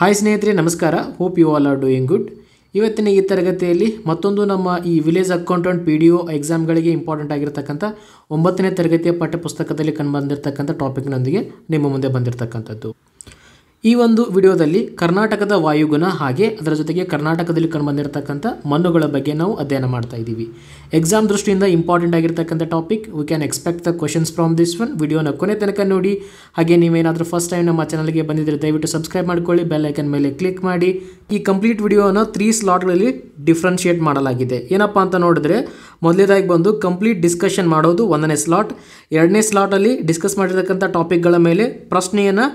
hi ಸ್ನೇಹಿತರೆ ನಮಸ್ಕಾರ hope you all are doing good ಇವತ್ತಿನ ಈ ತರಗತಿಯಲ್ಲಿ ಮತ್ತೊಂದು ನಮ್ಮ ಈ village accountant P D O ಎಕ್ಸಾಮ್ಗಳಿಗೆ ಇಂಪಾರ್ಟೆಂಟ್ ಆಗಿರತಕ್ಕಂಥ ಒಂಬತ್ತನೇ ತರಗತಿಯ ಪಠ್ಯಪುಸ್ತಕದಲ್ಲಿ ಕಂಡು ಬಂದಿರತಕ್ಕಂಥ ಟಾಪಿಕ್ನೊಂದಿಗೆ ನಿಮ್ಮ ಮುಂದೆ ಬಂದಿರತಕ್ಕಂಥದ್ದು ಈ ಒಂದು ವಿಡಿಯೋದಲ್ಲಿ ಕರ್ನಾಟಕದ ವಾಯುಗುಣ ಹಾಗೆ ಅದರ ಜೊತೆಗೆ ಕರ್ನಾಟಕದಲ್ಲಿ ಕಂಡುಬಂದಿರತಕ್ಕಂಥ ಮಣ್ಣುಗಳ ಬಗ್ಗೆ ನಾವು ಅಧ್ಯಯನ ಮಾಡ್ತಾ ಇದ್ದೀವಿ ಎಕ್ಸಾಮ್ ದೃಷ್ಟಿಯಿಂದ ಇಂಪಾರ್ಟೆಂಟ್ ಆಗಿರ್ತಕ್ಕಂಥ topic we can expect the questions from this one ವಿಡಿಯೋನ ಕೊನೆ ತನಕ ನೋಡಿ ಹಾಗೆ ನೀವೇನಾದರೂ ಫಸ್ಟ್ ಟೈಮ್ ನಮ್ಮ ಚಾನಲ್ಗೆ ಬಂದಿದ್ದರೆ ದಯವಿಟ್ಟು ಸಬ್ಸ್ಕ್ರೈಬ್ ಮಾಡಿಕೊಳ್ಳಿ ಬೆಲ್ ಐಕನ್ ಮೇಲೆ ಕ್ಲಿಕ್ ಮಾಡಿ ಈ ಕಂಪ್ಲೀಟ್ ವಿಡಿಯೋನ ತ್ರೀ ಸ್ಲಾಟ್ಗಳಲ್ಲಿ ಡಿಫ್ರೆನ್ಷಿಯೇಟ್ ಮಾಡಲಾಗಿದೆ ಏನಪ್ಪ ಅಂತ ನೋಡಿದ್ರೆ ಮೊದಲೇದಾಗಿ ಬಂದು ಕಂಪ್ಲೀಟ್ ಡಿಸ್ಕಷನ್ ಮಾಡೋದು ಒಂದನೇ ಸ್ಲಾಟ್ ಎರಡನೇ ಸ್ಲಾಟಲ್ಲಿ ಡಿಸ್ಕಸ್ ಮಾಡಿರ್ತಕ್ಕಂಥ ಟಾಪಿಕ್ಗಳ ಮೇಲೆ ಪ್ರಶ್ನೆಯನ್ನು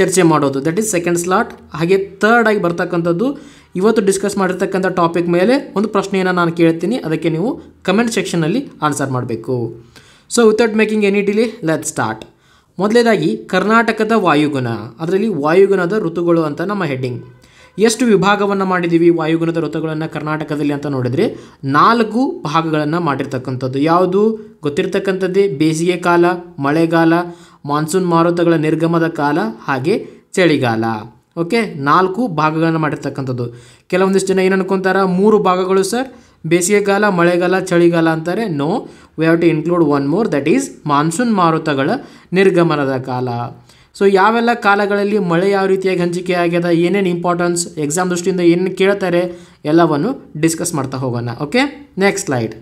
ಚರ್ಚೆ ಮಾಡೋದು ದಟ್ ಈಸ್ ಸೆಕೆಂಡ್ ಸ್ಲಾಟ್ ಹಾಗೆ ಥರ್ಡಾಗಿ ಆಗಿ ಬರ್ತಕ್ಕಂಥದ್ದು ಇವತ್ತು ಡಿಸ್ಕಸ್ ಮಾಡಿರ್ತಕ್ಕಂಥ ಟಾಪಿಕ್ ಮೇಲೆ ಒಂದು ಪ್ರಶ್ನೆಯನ್ನು ನಾನು ಕೇಳ್ತೀನಿ ಅದಕ್ಕೆ ನೀವು ಕಮೆಂಟ್ ಸೆಕ್ಷನಲ್ಲಿ ಆನ್ಸರ್ ಮಾಡಬೇಕು so without making any delay let start ಮೊದಲೇದಾಗಿ ಕರ್ನಾಟಕದ ವಾಯುಗುಣ ಅದರಲ್ಲಿ ವಾಯುಗುಣದ ಋತುಗಳು ಅಂತ ನಮ್ಮ ಹೆಡ್ಡಿಂಗ್ ಎಷ್ಟು ವಿಭಾಗವನ್ನು ಮಾಡಿದ್ದೀವಿ ವಾಯುಗುಣದ ಋತುಗಳನ್ನು ಕರ್ನಾಟಕದಲ್ಲಿ ಅಂತ ನೋಡಿದರೆ ನಾಲ್ಕು ಭಾಗಗಳನ್ನು ಮಾಡಿರ್ತಕ್ಕಂಥದ್ದು ಯಾವುದು ಗೊತ್ತಿರತಕ್ಕಂಥದ್ದೇ ಬೇಸಿಗೆ ಕಾಲ ಮಳೆಗಾಲ ಮಾನ್ಸೂನ್ ಮಾರುತಗಳ ನಿರ್ಗಮದ ಕಾಲ ಹಾಗೆ ಚಳಿಗಾಲ ಓಕೆ ನಾಲ್ಕು ಭಾಗಗಳನ್ನು ಮಾಡಿರ್ತಕ್ಕಂಥದ್ದು ಕೆಲವೊಂದಿಷ್ಟು ಜನ ಏನು ಮೂರು ಭಾಗಗಳು ಸರ್ ಬೇಸಿಗೆಗಾಲ ಮಳೆಗಾಲ ಚಳಿಗಾಲ ಅಂತಾರೆ no we have to include one more that is monsoon ಮಾರುತಗಳ ನಿರ್ಗಮನದ ಕಾಲ ಸೊ ಯಾವೆಲ್ಲ ಕಾಲಗಳಲ್ಲಿ ಮಳೆ ಯಾವ ರೀತಿಯಾಗಿ ಹಂಚಿಕೆ ಆಗ್ಯದ ಏನೇನು ಇಂಪಾರ್ಟೆನ್ಸ್ ಎಕ್ಸಾಮ್ ದೃಷ್ಟಿಯಿಂದ ಏನು ಕೇಳ್ತಾರೆ ಎಲ್ಲವನ್ನು ಡಿಸ್ಕಸ್ ಮಾಡ್ತಾ ಹೋಗೋಣ ಓಕೆ ನೆಕ್ಸ್ಟ್ ಸ್ಲೈಡ್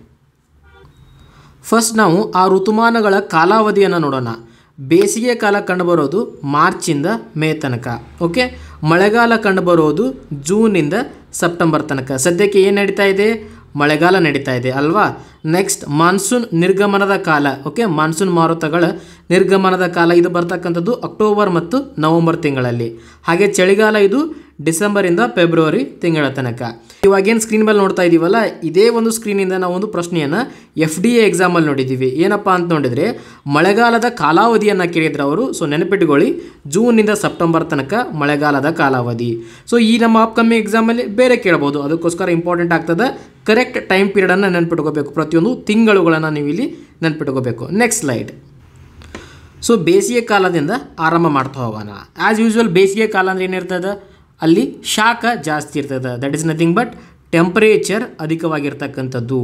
ಫಸ್ಟ್ ನಾವು ಆ ಋತುಮಾನಗಳ ಕಾಲಾವಧಿಯನ್ನು ನೋಡೋಣ ಬೇಸಿಗೆ ಕಾಲ ಕಂಡುಬರೋದು ಮಾರ್ಚಿಂದ ಮೇ ತನಕ ಓಕೆ ಮಳೆಗಾಲ ಕಂಡುಬರೋದು ಜೂನಿಂದ ಸೆಪ್ಟೆಂಬರ್ ತನಕ ಸದ್ಯಕ್ಕೆ ಏನು ನಡೀತಾ ಇದೆ ಮಳೆಗಾಲ ನಡೀತಾ ಇದೆ ಅಲ್ವಾ ನೆಕ್ಸ್ಟ್ ಮಾನ್ಸೂನ್ ನಿರ್ಗಮನದ ಕಾಲ ಓಕೆ ಮಾನ್ಸೂನ್ ಮಾರುತಗಳ ನಿರ್ಗಮನದ ಕಾಲ ಇದು ಬರ್ತಕ್ಕಂಥದ್ದು ಅಕ್ಟೋಬರ್ ಮತ್ತು ನವಂಬರ್ ತಿಂಗಳಲ್ಲಿ ಹಾಗೆ ಚಳಿಗಾಲ ಇದು ಡಿಸೆಂಬರಿಂದ ಫೆಬ್ರವರಿ ತಿಂಗಳ ತನಕ ಇವಾಗೇನು ಸ್ಕ್ರೀನ್ ಮೇಲೆ ನೋಡ್ತಾ ಇದ್ದೀವಲ್ಲ ಇದೇ ಒಂದು ಸ್ಕ್ರೀನಿಂದ ನಾವು ಒಂದು ಪ್ರಶ್ನೆಯನ್ನು ಎಫ್ ಡಿ ಎ ಎಕ್ಸಾಮಲ್ಲಿ ನೋಡಿದ್ದೀವಿ ಏನಪ್ಪ ಅಂತ ನೋಡಿದರೆ ಮಳೆಗಾಲದ ಕಾಲಾವಧಿಯನ್ನು ಕೇಳಿದ್ರು ಅವರು ಸೊ ನೆನಪಿಟ್ಕೊಳ್ಳಿ ಜೂನಿಂದ ಸೆಪ್ಟೆಂಬರ್ ತನಕ ಮಳೆಗಾಲದ ಕಾಲಾವಧಿ ಸೊ ಈ ನಮ್ಮ ಅಪ್ಕಮಿಂಗ್ ಎಕ್ಸಾಮಲ್ಲಿ ಬೇರೆ ಕೇಳ್ಬೋದು ಅದಕ್ಕೋಸ್ಕರ ಇಂಪಾರ್ಟೆಂಟ್ ಆಗ್ತದೆ ಕರೆಕ್ಟ್ ಟೈಮ್ ಪೀರಿಯಡನ್ನು ನೆನ್ಪಿಟ್ಕೋಬೇಕು ಪ್ರತಿಯೊಂದು ತಿಂಗಳುಗಳನ್ನು ನೀವು ಇಲ್ಲಿ ನೆನ್ಪಿಟ್ಕೋಬೇಕು ನೆಕ್ಸ್ಟ್ ಸ್ಲೈಡ್ ಸೊ ಬೇಸಿಗೆ ಕಾಲದಿಂದ ಆರಂಭ ಮಾಡ್ತಾ ಹೋಗೋಣ ಆ್ಯಸ್ ಯೂಶ್ವಲ್ ಬೇಸಿಗೆ ಕಾಲ ಅಂದರೆ ಏನಿರ್ತದೆ ಅಲ್ಲಿ ಶಾಖ ಜಾಸ್ತಿ ಇರ್ತದೆ that is nothing but temperature ಅಧಿಕವಾಗಿರ್ತಕ್ಕಂಥದ್ದು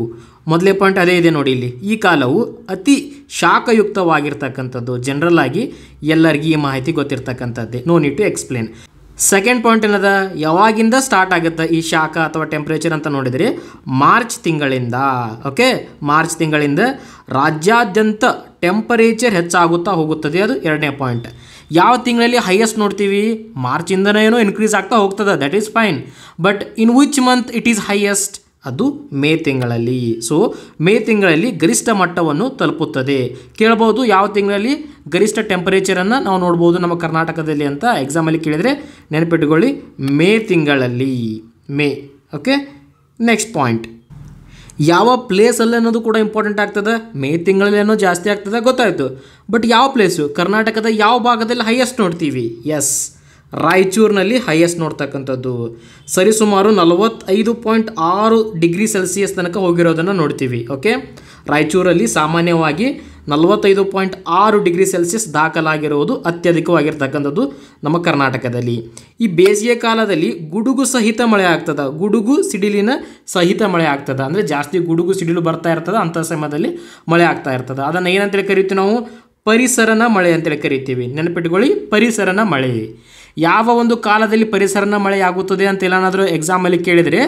ಮೊದಲೇ ಪಾಯಿಂಟ್ ಅದೇ ಇದೆ ನೋಡಿ ಇಲ್ಲಿ ಈ ಕಾಲವು ಅತಿ ಶಾಖಯುಕ್ತವಾಗಿರ್ತಕ್ಕಂಥದ್ದು ಜನರಲ್ ಆಗಿ ಎಲ್ಲರಿಗೂ ಈ ಮಾಹಿತಿ ಗೊತ್ತಿರ್ತಕ್ಕಂಥದ್ದೇ no need to explain second point ಏನದ ಯಾವಾಗಿಂದ ಸ್ಟಾರ್ಟ್ ಆಗುತ್ತೆ ಈ ಶಾಖ ಅಥವಾ ಟೆಂಪ್ರೇಚರ್ ಅಂತ ನೋಡಿದರೆ ಮಾರ್ಚ್ ತಿಂಗಳಿಂದ ಓಕೆ ಮಾರ್ಚ್ ತಿಂಗಳಿಂದ ರಾಜ್ಯಾದ್ಯಂತ ಟೆಂಪರೇಚರ್ ಹೆಚ್ಚಾಗುತ್ತಾ ಹೋಗುತ್ತದೆ ಅದು ಎರಡನೇ ಪಾಯಿಂಟ್ ಯಾವ ತಿಂಗಳಲ್ಲಿ ಹೈಯೆಸ್ಟ್ ನೋಡ್ತೀವಿ ಮಾರ್ಚಿಂದನೇ ಏನೋ ಇನ್ಕ್ರೀಸ್ ಆಗ್ತಾ ಹೋಗ್ತದೆ that is fine but in which month it is highest ಅದು ಮೇ ತಿಂಗಳಲ್ಲಿ ಸೊ ಮೇ ತಿಂಗಳಲ್ಲಿ ಗರಿಷ್ಠ ಮಟ್ಟವನ್ನು ತಲುಪುತ್ತದೆ ಕೇಳ್ಬೋದು ಯಾವ ತಿಂಗಳಲ್ಲಿ ಗರಿಷ್ಠ ಟೆಂಪರೇಚರನ್ನು ನಾವು ನೋಡ್ಬೋದು ನಮ್ಮ ಕರ್ನಾಟಕದಲ್ಲಿ ಅಂತ ಎಕ್ಸಾಮಲ್ಲಿ ಕೇಳಿದರೆ ನೆನಪಿಟ್ಕೊಳ್ಳಿ ಮೇ ತಿಂಗಳಲ್ಲಿ ಮೇ ಓಕೆ ನೆಕ್ಸ್ಟ್ ಪಾಯಿಂಟ್ ಯಾವ ಪ್ಲೇಸಲ್ಲಿ ಅನ್ನೋದು ಕೂಡ ಇಂಪಾರ್ಟೆಂಟ್ ಆಗ್ತದೆ ಮೇ ತಿಂಗಳಲ್ಲಿ ಏನೋ ಜಾಸ್ತಿ ಆಗ್ತದೆ ಗೊತ್ತಾಯಿತು ಬಟ್ ಯಾವ ಪ್ಲೇಸು ಕರ್ನಾಟಕದ ಯಾವ ಭಾಗದಲ್ಲಿ ಹೈಯೆಸ್ಟ್ ನೋಡ್ತೀವಿ ಎಸ್ ರಾಯಚೂರಿನಲ್ಲಿ ಹೈಯೆಸ್ಟ್ ನೋಡ್ತಕ್ಕಂಥದ್ದು ಸರಿಸುಮಾರು ನಲವತ್ತೈದು ಪಾಯಿಂಟ್ ಆರು ಡಿಗ್ರಿ ಸೆಲ್ಸಿಯಸ್ ತನಕ ಹೋಗಿರೋದನ್ನು ನೋಡ್ತೀವಿ ಓಕೆ ರಾಯಚೂರಲ್ಲಿ ಸಾಮಾನ್ಯವಾಗಿ ನಲವತ್ತೈದು ಪಾಯಿಂಟ್ ಆರು ಡಿಗ್ರಿ ಸೆಲ್ಸಿಯಸ್ ದಾಖಲಾಗಿರುವುದು ಅತ್ಯಧಿಕವಾಗಿರ್ತಕ್ಕಂಥದ್ದು ನಮ್ಮ ಕರ್ನಾಟಕದಲ್ಲಿ ಈ ಬೇಸಿಗೆ ಕಾಲದಲ್ಲಿ ಗುಡುಗು ಸಹಿತ ಮಳೆ ಆಗ್ತದೆ ಗುಡುಗು ಸಿಡಿಲಿನ ಸಹಿತ ಮಳೆ ಆಗ್ತದೆ ಅಂದರೆ ಜಾಸ್ತಿ ಗುಡುಗು ಸಿಡಿಲು ಬರ್ತಾ ಇರ್ತದೆ ಅಂಥ ಸಮಯದಲ್ಲಿ ಮಳೆ ಆಗ್ತಾ ಇರ್ತದೆ ಅದನ್ನು ಏನಂತೇಳಿ ಕರಿತೀವಿ ನಾವು ಪರಿಸರನ ಮಳೆ ಅಂತೇಳಿ ಕರಿತೀವಿ ನೆನಪಿಟ್ಕೊಳ್ಳಿ ಪರಿಸರನ ಮಳೆ ಯಾವ ಒಂದು ಕಾಲದಲ್ಲಿ ಪರಿಸರನ ಮಳೆ ಆಗುತ್ತದೆ ಅಂತ ಏನಾದರೂ ಎಕ್ಸಾಮಲ್ಲಿ ಕೇಳಿದರೆ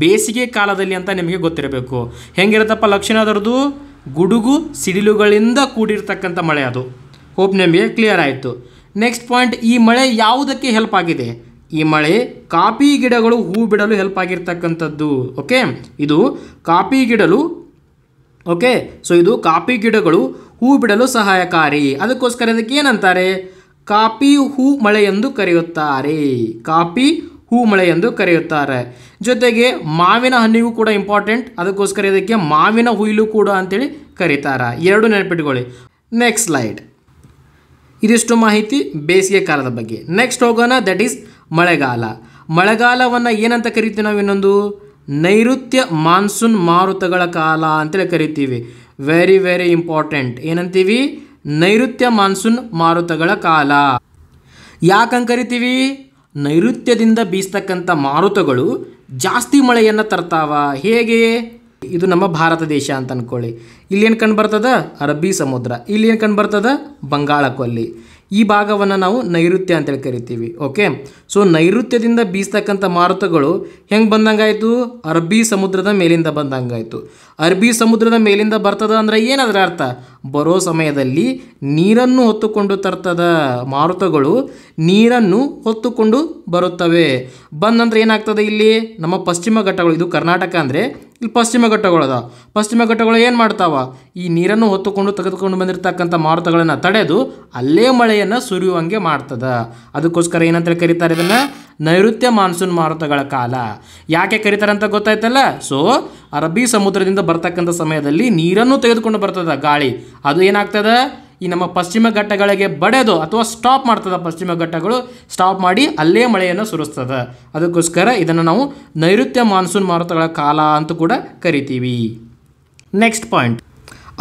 ಬೇಸಿಗೆ ಕಾಲದಲ್ಲಿ ಅಂತ ನಿಮಗೆ ಗೊತ್ತಿರಬೇಕು ಹೆಂಗಿರುತ್ತಪ್ಪ ಲಕ್ಷಣ ಅದರದ್ದು ಗುಡುಗು ಸಿಡಿಲುಗಳಿಂದ ಕೂಡಿರ್ತಕ್ಕಂಥ ಮಳೆ ಅದು ಹೋಪ್ ನಿಮಗೆ ಕ್ಲಿಯರ್ ಆಯಿತು ನೆಕ್ಸ್ಟ್ ಪಾಯಿಂಟ್ ಈ ಮಳೆ ಯಾವುದಕ್ಕೆ ಹೆಲ್ಪ್ ಆಗಿದೆ ಈ ಮಳೆ ಕಾಪಿ ಗಿಡಗಳು ಹೂ ಬಿಡಲು ಹೆಲ್ಪ್ ಆಗಿರ್ತಕ್ಕಂಥದ್ದು ಓಕೆ ಇದು ಕಾಪಿ ಗಿಡಲು ಓಕೆ ಸೊ ಇದು ಕಾಪಿ ಗಿಡಗಳು ಹೂ ಬಿಡಲು ಸಹಾಯಕಾರಿ ಅದಕ್ಕೋಸ್ಕರ ಇದಕ್ಕೆ ಏನಂತಾರೆ ಕಾಪಿ ಹೂ ಮಳೆ ಎಂದು ಕರೆಯುತ್ತಾರೆ ಕಾಪಿ ಹೂ ಮಳೆ ಎಂದು ಕರೆಯುತ್ತಾರೆ ಜೊತೆಗೆ ಮಾವಿನ ಹಣ್ಣಿಗೂ ಕೂಡ ಇಂಪಾರ್ಟೆಂಟ್ ಅದಕ್ಕೋಸ್ಕರ ಇದಕ್ಕೆ ಮಾವಿನ ಹುಯಿಲು ಕೂಡ ಅಂತೇಳಿ ಕರೀತಾರೆ ಎರಡು ನೆನಪಿಟ್ಕೊಳ್ಳಿ ನೆಕ್ಸ್ಟ್ ಸ್ಲೈಡ್ ಇದಿಷ್ಟು ಮಾಹಿತಿ ಬೇಸಿಗೆ ಕಾಲದ ಬಗ್ಗೆ ನೆಕ್ಸ್ಟ್ ಹೋಗೋಣ ದಟ್ ಈಸ್ ಮಳೆಗಾಲ ಮಳೆಗಾಲವನ್ನು ಏನಂತ ಕರಿತೀವಿ ನಾವು ಇನ್ನೊಂದು ನೈಋತ್ಯ ಮಾನ್ಸೂನ್ ಮಾರುತಗಳ ಕಾಲ ಅಂತೇಳಿ ಕರಿತೀವಿ ವೆರಿ ವೆರಿ ಇಂಪಾರ್ಟೆಂಟ್ ಏನಂತೀವಿ ನೈಋತ್ಯ ಮಾನ್ಸೂನ್ ಮಾರುತಗಳ ಕಾಲ ಯಾಕಂಗೆ ಕರಿತೀವಿ ನೈಋತ್ಯದಿಂದ ಬೀಸ್ತಕ್ಕಂಥ ಮಾರುತಗಳು ಜಾಸ್ತಿ ಮಳೆಯನ್ನು ತರ್ತಾವ ಹೇಗೆ ಇದು ನಮ್ಮ ಭಾರತ ದೇಶ ಅಂತ ಅಂದ್ಕೊಳ್ಳಿ ಇಲ್ಲೇನು ಕಂಡು ಬರ್ತದ ಅರಬ್ಬಿ ಸಮುದ್ರ ಏನು ಕಂಡು ಬರ್ತದ ಬಂಗಾಳ ಕೊಲ್ಲಿ ಈ ಭಾಗವನ್ನು ನಾವು ನೈಋತ್ಯ ಅಂತೇಳಿ ಕರಿತೀವಿ ಓಕೆ ಸೊ ನೈಋತ್ಯದಿಂದ ಬೀಸ್ತಕ್ಕಂಥ ಮಾರುತಗಳು ಹೆಂಗೆ ಬಂದಂಗಾಯಿತು ಅರಬ್ಬಿ ಸಮುದ್ರದ ಮೇಲಿಂದ ಬಂದಂಗಾಯಿತು ಅರಬ್ಬಿ ಸಮುದ್ರದ ಮೇಲಿಂದ ಬರ್ತದ ಅಂದರೆ ಏನದರ ಅರ್ಥ ಬರೋ ಸಮಯದಲ್ಲಿ ನೀರನ್ನು ಹೊತ್ತುಕೊಂಡು ತರ್ತದ ಮಾರುತಗಳು ನೀರನ್ನು ಹೊತ್ತುಕೊಂಡು ಬರುತ್ತವೆ ಬಂದಂದ್ರೆ ಏನಾಗ್ತದೆ ಇಲ್ಲಿ ನಮ್ಮ ಪಶ್ಚಿಮ ಘಟ್ಟಗಳು ಇದು ಕರ್ನಾಟಕ ಅಂದರೆ ಇಲ್ಲಿ ಪಶ್ಚಿಮ ಘಟ್ಟಗಳದ ಪಶ್ಚಿಮ ಘಟ್ಟಗಳು ಏನು ಮಾಡ್ತಾವ ಈ ನೀರನ್ನು ಹೊತ್ತುಕೊಂಡು ತೆಗೆದುಕೊಂಡು ಬಂದಿರತಕ್ಕಂಥ ಮಾರುತಗಳನ್ನು ತಡೆದು ಅಲ್ಲೇ ಮಳೆಯನ್ನು ಸುರಿಯುವಂಗೆ ಮಾಡ್ತದ ಅದಕ್ಕೋಸ್ಕರ ಏನಂತ ಕರೀತಾರೆ ಇದನ್ನು ನೈಋತ್ಯ ಮಾನ್ಸೂನ್ ಮಾರುತಗಳ ಕಾಲ ಯಾಕೆ ಅಂತ ಗೊತ್ತಾಯ್ತಲ್ಲ ಸೊ ಅರಬ್ಬಿ ಸಮುದ್ರದಿಂದ ಬರ್ತಕ್ಕಂಥ ಸಮಯದಲ್ಲಿ ನೀರನ್ನು ತೆಗೆದುಕೊಂಡು ಬರ್ತದ ಗಾಳಿ ಅದು ಏನಾಗ್ತದೆ ಈ ನಮ್ಮ ಪಶ್ಚಿಮ ಘಟ್ಟಗಳಿಗೆ ಬಡೆದು ಅಥವಾ ಸ್ಟಾಪ್ ಮಾಡ್ತದೆ ಪಶ್ಚಿಮ ಘಟ್ಟಗಳು ಸ್ಟಾಪ್ ಮಾಡಿ ಅಲ್ಲೇ ಮಳೆಯನ್ನು ಸುರಿಸ್ತದೆ ಅದಕ್ಕೋಸ್ಕರ ಇದನ್ನು ನಾವು ನೈಋತ್ಯ ಮಾನ್ಸೂನ್ ಮಾರುತಗಳ ಕಾಲ ಅಂತ ಕೂಡ ಕರಿತೀವಿ ನೆಕ್ಸ್ಟ್ ಪಾಯಿಂಟ್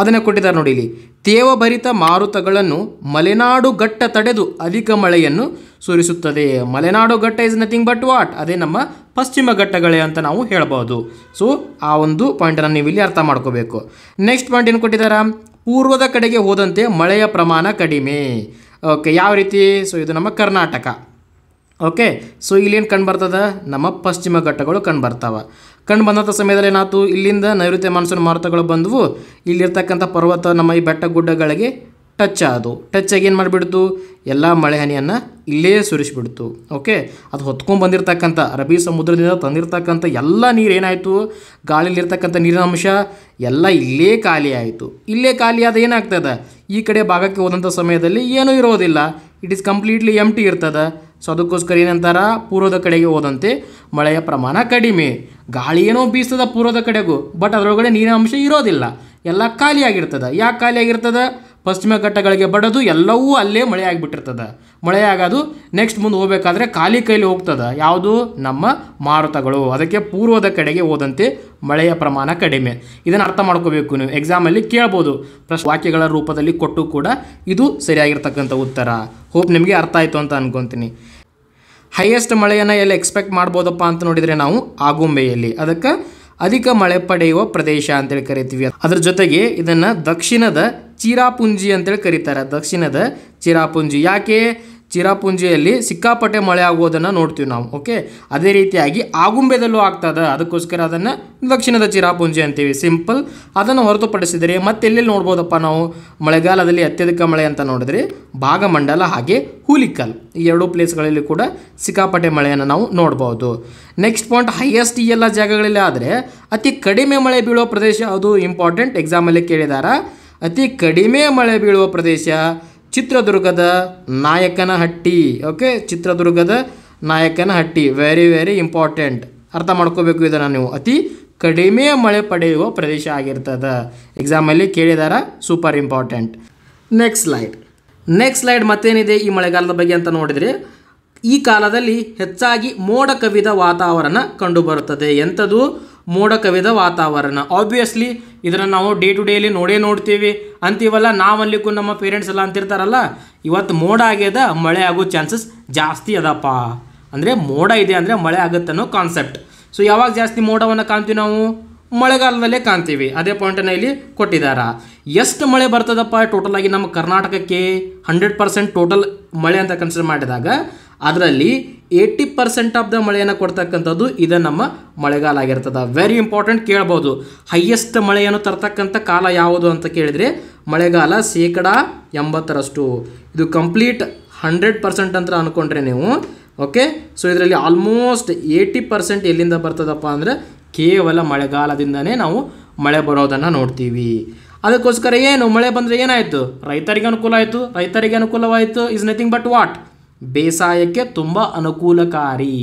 ಅದನ್ನು ಕೊಟ್ಟಿದ್ದಾರೆ ನೋಡಿ ಇಲ್ಲಿ ತೇವಭರಿತ ಮಾರುತಗಳನ್ನು ಮಲೆನಾಡು ಘಟ್ಟ ತಡೆದು ಅಧಿಕ ಮಳೆಯನ್ನು ಸುರಿಸುತ್ತದೆ ಮಲೆನಾಡು ಘಟ್ಟ ಇಸ್ ನಥಿಂಗ್ ಬಟ್ ವಾಟ್ ಅದೇ ನಮ್ಮ ಪಶ್ಚಿಮ ಘಟ್ಟಗಳೇ ಅಂತ ನಾವು ಹೇಳ್ಬೋದು ಸೊ ಆ ಒಂದು ಪಾಯಿಂಟನ್ನು ನೀವು ಇಲ್ಲಿ ಅರ್ಥ ಮಾಡ್ಕೋಬೇಕು ನೆಕ್ಸ್ಟ್ ಪಾಯಿಂಟ್ ಏನು ಕೊಟ್ಟಿದ್ದಾರೆ ಪೂರ್ವದ ಕಡೆಗೆ ಹೋದಂತೆ ಮಳೆಯ ಪ್ರಮಾಣ ಕಡಿಮೆ ಓಕೆ ಯಾವ ರೀತಿ ಸೊ ಇದು ನಮ್ಮ ಕರ್ನಾಟಕ ಓಕೆ ಸೊ ಇಲ್ಲೇನು ಕಂಡು ಬರ್ತದೆ ನಮ್ಮ ಪಶ್ಚಿಮ ಘಟ್ಟಗಳು ಕಂಡು ಬರ್ತಾವೆ ಕಂಡು ಬಂದಂಥ ಸಮಯದಲ್ಲಿ ಏನಾಯ್ತು ಇಲ್ಲಿಂದ ನೈಋತ್ಯ ಮಾನ್ಸೂನ್ ಮಾರುತಗಳು ಬಂದವು ಇಲ್ಲಿರ್ತಕ್ಕಂಥ ಪರ್ವತ ನಮ್ಮ ಈ ಬೆಟ್ಟ ಗುಡ್ಡಗಳಿಗೆ ಟಚ್ ಆದವು ಟಚ್ ಆಗಿ ಏನು ಮಾಡಿಬಿಡ್ತು ಎಲ್ಲ ಮಳೆ ಹನಿಯನ್ನು ಇಲ್ಲೇ ಸುರಿಸಿಬಿಡ್ತು ಓಕೆ ಅದು ಹೊತ್ಕೊಂಡು ಬಂದಿರತಕ್ಕಂಥ ರಬಿ ಸಮುದ್ರದಿಂದ ತಂದಿರತಕ್ಕಂಥ ಎಲ್ಲ ನೀರು ಏನಾಯಿತು ಗಾಳಿಯಲ್ಲಿರ್ತಕ್ಕಂಥ ನೀರಿನ ಅಂಶ ಎಲ್ಲ ಇಲ್ಲೇ ಖಾಲಿ ಆಯಿತು ಇಲ್ಲೇ ಖಾಲಿ ಆದ ಏನಾಗ್ತದೆ ಈ ಕಡೆ ಭಾಗಕ್ಕೆ ಹೋದಂಥ ಸಮಯದಲ್ಲಿ ಏನೂ ಇರೋದಿಲ್ಲ ಇಟ್ ಈಸ್ ಕಂಪ್ಲೀಟ್ಲಿ ಟಿ ಇರ್ತದೆ ಸೊ ಅದಕ್ಕೋಸ್ಕರ ಏನಂತಾರ ಪೂರ್ವದ ಕಡೆಗೆ ಹೋದಂತೆ ಮಳೆಯ ಪ್ರಮಾಣ ಕಡಿಮೆ ಗಾಳಿ ಏನೋ ಬೀಸ್ತದ ಪೂರ್ವದ ಕಡೆಗೂ ಬಟ್ ಅದರೊಳಗಡೆ ನೀರಿನ ಅಂಶ ಇರೋದಿಲ್ಲ ಎಲ್ಲ ಖಾಲಿಯಾಗಿರ್ತದೆ ಯಾಕೆ ಖಾಲಿಯಾಗಿರ್ತದೆ ಪಶ್ಚಿಮ ಘಟ್ಟಗಳಿಗೆ ಬಡದು ಎಲ್ಲವೂ ಅಲ್ಲೇ ಮಳೆ ಆಗಿಬಿಟ್ಟಿರ್ತದೆ ಮಳೆ ಆಗೋದು ನೆಕ್ಸ್ಟ್ ಮುಂದೆ ಹೋಗಬೇಕಾದ್ರೆ ಖಾಲಿ ಕೈಲಿ ಹೋಗ್ತದೆ ಯಾವುದು ನಮ್ಮ ಮಾರುತಗಳು ಅದಕ್ಕೆ ಪೂರ್ವದ ಕಡೆಗೆ ಹೋದಂತೆ ಮಳೆಯ ಪ್ರಮಾಣ ಕಡಿಮೆ ಇದನ್ನು ಅರ್ಥ ಮಾಡ್ಕೋಬೇಕು ನೀವು ಎಕ್ಸಾಮಲ್ಲಿ ಕೇಳ್ಬೋದು ಪ್ರಶ್ ವಾಕ್ಯಗಳ ರೂಪದಲ್ಲಿ ಕೊಟ್ಟು ಕೂಡ ಇದು ಸರಿಯಾಗಿರ್ತಕ್ಕಂಥ ಉತ್ತರ ಹೋಪ್ ನಿಮಗೆ ಅರ್ಥ ಆಯಿತು ಅಂತ ಅನ್ಕೊತೀನಿ ಹೈಯೆಸ್ಟ್ ಮಳೆಯನ್ನು ಎಲ್ಲಿ ಎಕ್ಸ್ಪೆಕ್ಟ್ ಮಾಡ್ಬೋದಪ್ಪ ಅಂತ ನೋಡಿದರೆ ನಾವು ಆಗುಂಬೆಯಲ್ಲಿ ಅದಕ್ಕೆ ಅಧಿಕ ಮಳೆ ಪಡೆಯುವ ಪ್ರದೇಶ ಅಂತೇಳಿ ಕರಿತೀವಿ ಅದರ ಜೊತೆಗೆ ಇದನ್ನು ದಕ್ಷಿಣದ ಚಿರಾಪುಂಜಿ ಅಂತೇಳಿ ಕರೀತಾರೆ ದಕ್ಷಿಣದ ಚಿರಾಪುಂಜಿ ಯಾಕೆ ಚಿರಾಪುಂಜಿಯಲ್ಲಿ ಸಿಕ್ಕಾಪಟ್ಟೆ ಮಳೆ ಆಗುವುದನ್ನು ನೋಡ್ತೀವಿ ನಾವು ಓಕೆ ಅದೇ ರೀತಿಯಾಗಿ ಆಗುಂಬೆದಲ್ಲೂ ಆಗ್ತದೆ ಅದಕ್ಕೋಸ್ಕರ ಅದನ್ನು ದಕ್ಷಿಣದ ಚಿರಾಪುಂಜಿ ಅಂತೀವಿ ಸಿಂಪಲ್ ಅದನ್ನು ಹೊರತುಪಡಿಸಿದರೆ ಮತ್ತೆ ಎಲ್ಲೆಲ್ಲಿ ನೋಡ್ಬೋದಪ್ಪ ನಾವು ಮಳೆಗಾಲದಲ್ಲಿ ಅತ್ಯಧಿಕ ಮಳೆ ಅಂತ ನೋಡಿದರೆ ಭಾಗಮಂಡಲ ಹಾಗೆ ಹುಲಿಕಲ್ ಈ ಎರಡೂ ಪ್ಲೇಸ್ಗಳಲ್ಲಿ ಕೂಡ ಸಿಕ್ಕಾಪಟ್ಟೆ ಮಳೆಯನ್ನು ನಾವು ನೋಡ್ಬೋದು ನೆಕ್ಸ್ಟ್ ಪಾಯಿಂಟ್ ಹೈಯೆಸ್ಟ್ ಈ ಎಲ್ಲ ಜಾಗಗಳಲ್ಲಿ ಆದರೆ ಅತಿ ಕಡಿಮೆ ಮಳೆ ಬೀಳೋ ಪ್ರದೇಶ ಅದು ಇಂಪಾರ್ಟೆಂಟ್ ಎಕ್ಸಾಮಲ್ಲಿ ಕೇಳಿದಾರ ಅತಿ ಕಡಿಮೆ ಮಳೆ ಬೀಳುವ ಪ್ರದೇಶ ಚಿತ್ರದುರ್ಗದ ನಾಯಕನಹಟ್ಟಿ ಓಕೆ ಚಿತ್ರದುರ್ಗದ ನಾಯಕನಹಟ್ಟಿ ವೆರಿ ವೆರಿ ಇಂಪಾರ್ಟೆಂಟ್ ಅರ್ಥ ಮಾಡ್ಕೋಬೇಕು ಇದನ್ನು ನೀವು ಅತಿ ಕಡಿಮೆ ಮಳೆ ಪಡೆಯುವ ಪ್ರದೇಶ ಆಗಿರ್ತದೆ ಎಕ್ಸಾಮಲ್ಲಿ ಕೇಳಿದಾರ super important next slide next slide ಮತ್ತೇನಿದೆ ಈ ಮಳೆಗಾಲದ ಬಗ್ಗೆ ಅಂತ ನೋಡಿದರೆ ಈ ಕಾಲದಲ್ಲಿ ಹೆಚ್ಚಾಗಿ ಮೋಡ ಕವಿದ ವಾತಾವರಣ ಕಂಡುಬರುತ್ತದೆ ಎಂಥದ್ದು ಮೋಡ ಕವಿದ ವಾತಾವರಣ ಆಬ್ವಿಯಸ್ಲಿ ಇದನ್ನು ನಾವು ಡೇ ಟು ಡೇಲಿ ನೋಡೇ ನೋಡ್ತೀವಿ ಅಂತೀವಲ್ಲ ನಾವಲ್ಲಿಗೂ ನಮ್ಮ ಪೇರೆಂಟ್ಸ್ ಎಲ್ಲ ಅಂತಿರ್ತಾರಲ್ಲ ಇವತ್ತು ಮೋಡ ಆಗ್ಯದ ಮಳೆ ಆಗೋ ಚಾನ್ಸಸ್ ಜಾಸ್ತಿ ಅದಪ್ಪ ಅಂದರೆ ಮೋಡ ಇದೆ ಅಂದರೆ ಮಳೆ ಆಗುತ್ತೆ ಅನ್ನೋ ಕಾನ್ಸೆಪ್ಟ್ ಸೊ ಯಾವಾಗ ಜಾಸ್ತಿ ಮೋಡವನ್ನು ಕಾಣ್ತೀವಿ ನಾವು ಮಳೆಗಾಲದಲ್ಲೇ ಕಾಣ್ತೀವಿ ಅದೇ ಪಾಯಿಂಟನ್ನು ಇಲ್ಲಿ ಕೊಟ್ಟಿದ್ದಾರೆ ಎಷ್ಟು ಮಳೆ ಬರ್ತದಪ್ಪ ಟೋಟಲ್ ಆಗಿ ನಮ್ಮ ಕರ್ನಾಟಕಕ್ಕೆ ಹಂಡ್ರೆಡ್ ಪರ್ಸೆಂಟ್ ಟೋಟಲ್ ಮಳೆ ಅಂತ ಕನ್ಸಿಡರ್ ಮಾಡಿದಾಗ ಅದರಲ್ಲಿ ಏಯ್ಟಿ ಪರ್ಸೆಂಟ್ ಆಫ್ ದ ಮಳೆಯನ್ನು ಕೊಡ್ತಕ್ಕಂಥದ್ದು ಇದು ನಮ್ಮ ಮಳೆಗಾಲ ಆಗಿರ್ತದೆ ವೆರಿ ಇಂಪಾರ್ಟೆಂಟ್ ಕೇಳ್ಬೋದು ಹೈಯೆಸ್ಟ್ ಮಳೆಯನ್ನು ತರ್ತಕ್ಕಂಥ ಕಾಲ ಯಾವುದು ಅಂತ ಕೇಳಿದರೆ ಮಳೆಗಾಲ ಶೇಕಡ ಎಂಬತ್ತರಷ್ಟು ಇದು ಕಂಪ್ಲೀಟ್ ಹಂಡ್ರೆಡ್ ಪರ್ಸೆಂಟ್ ಅಂತ ಅಂದ್ಕೊಂಡ್ರೆ ನೀವು ಓಕೆ ಸೊ ಇದರಲ್ಲಿ ಆಲ್ಮೋಸ್ಟ್ ಏಯ್ಟಿ ಪರ್ಸೆಂಟ್ ಎಲ್ಲಿಂದ ಬರ್ತದಪ್ಪ ಅಂದರೆ ಕೇವಲ ಮಳೆಗಾಲದಿಂದನೇ ನಾವು ಮಳೆ ಬರೋದನ್ನು ನೋಡ್ತೀವಿ ಅದಕ್ಕೋಸ್ಕರ ಏನು ಮಳೆ ಬಂದರೆ ಏನಾಯಿತು ರೈತರಿಗೆ ಅನುಕೂಲ ಆಯಿತು ರೈತರಿಗೆ ಅನುಕೂಲವಾಯಿತು ಇಸ್ ನಥಿಂಗ್ ಬಟ್ ವಾಟ್ ಬೇಸಾಯಕ್ಕೆ ತುಂಬ ಅನುಕೂಲಕಾರಿ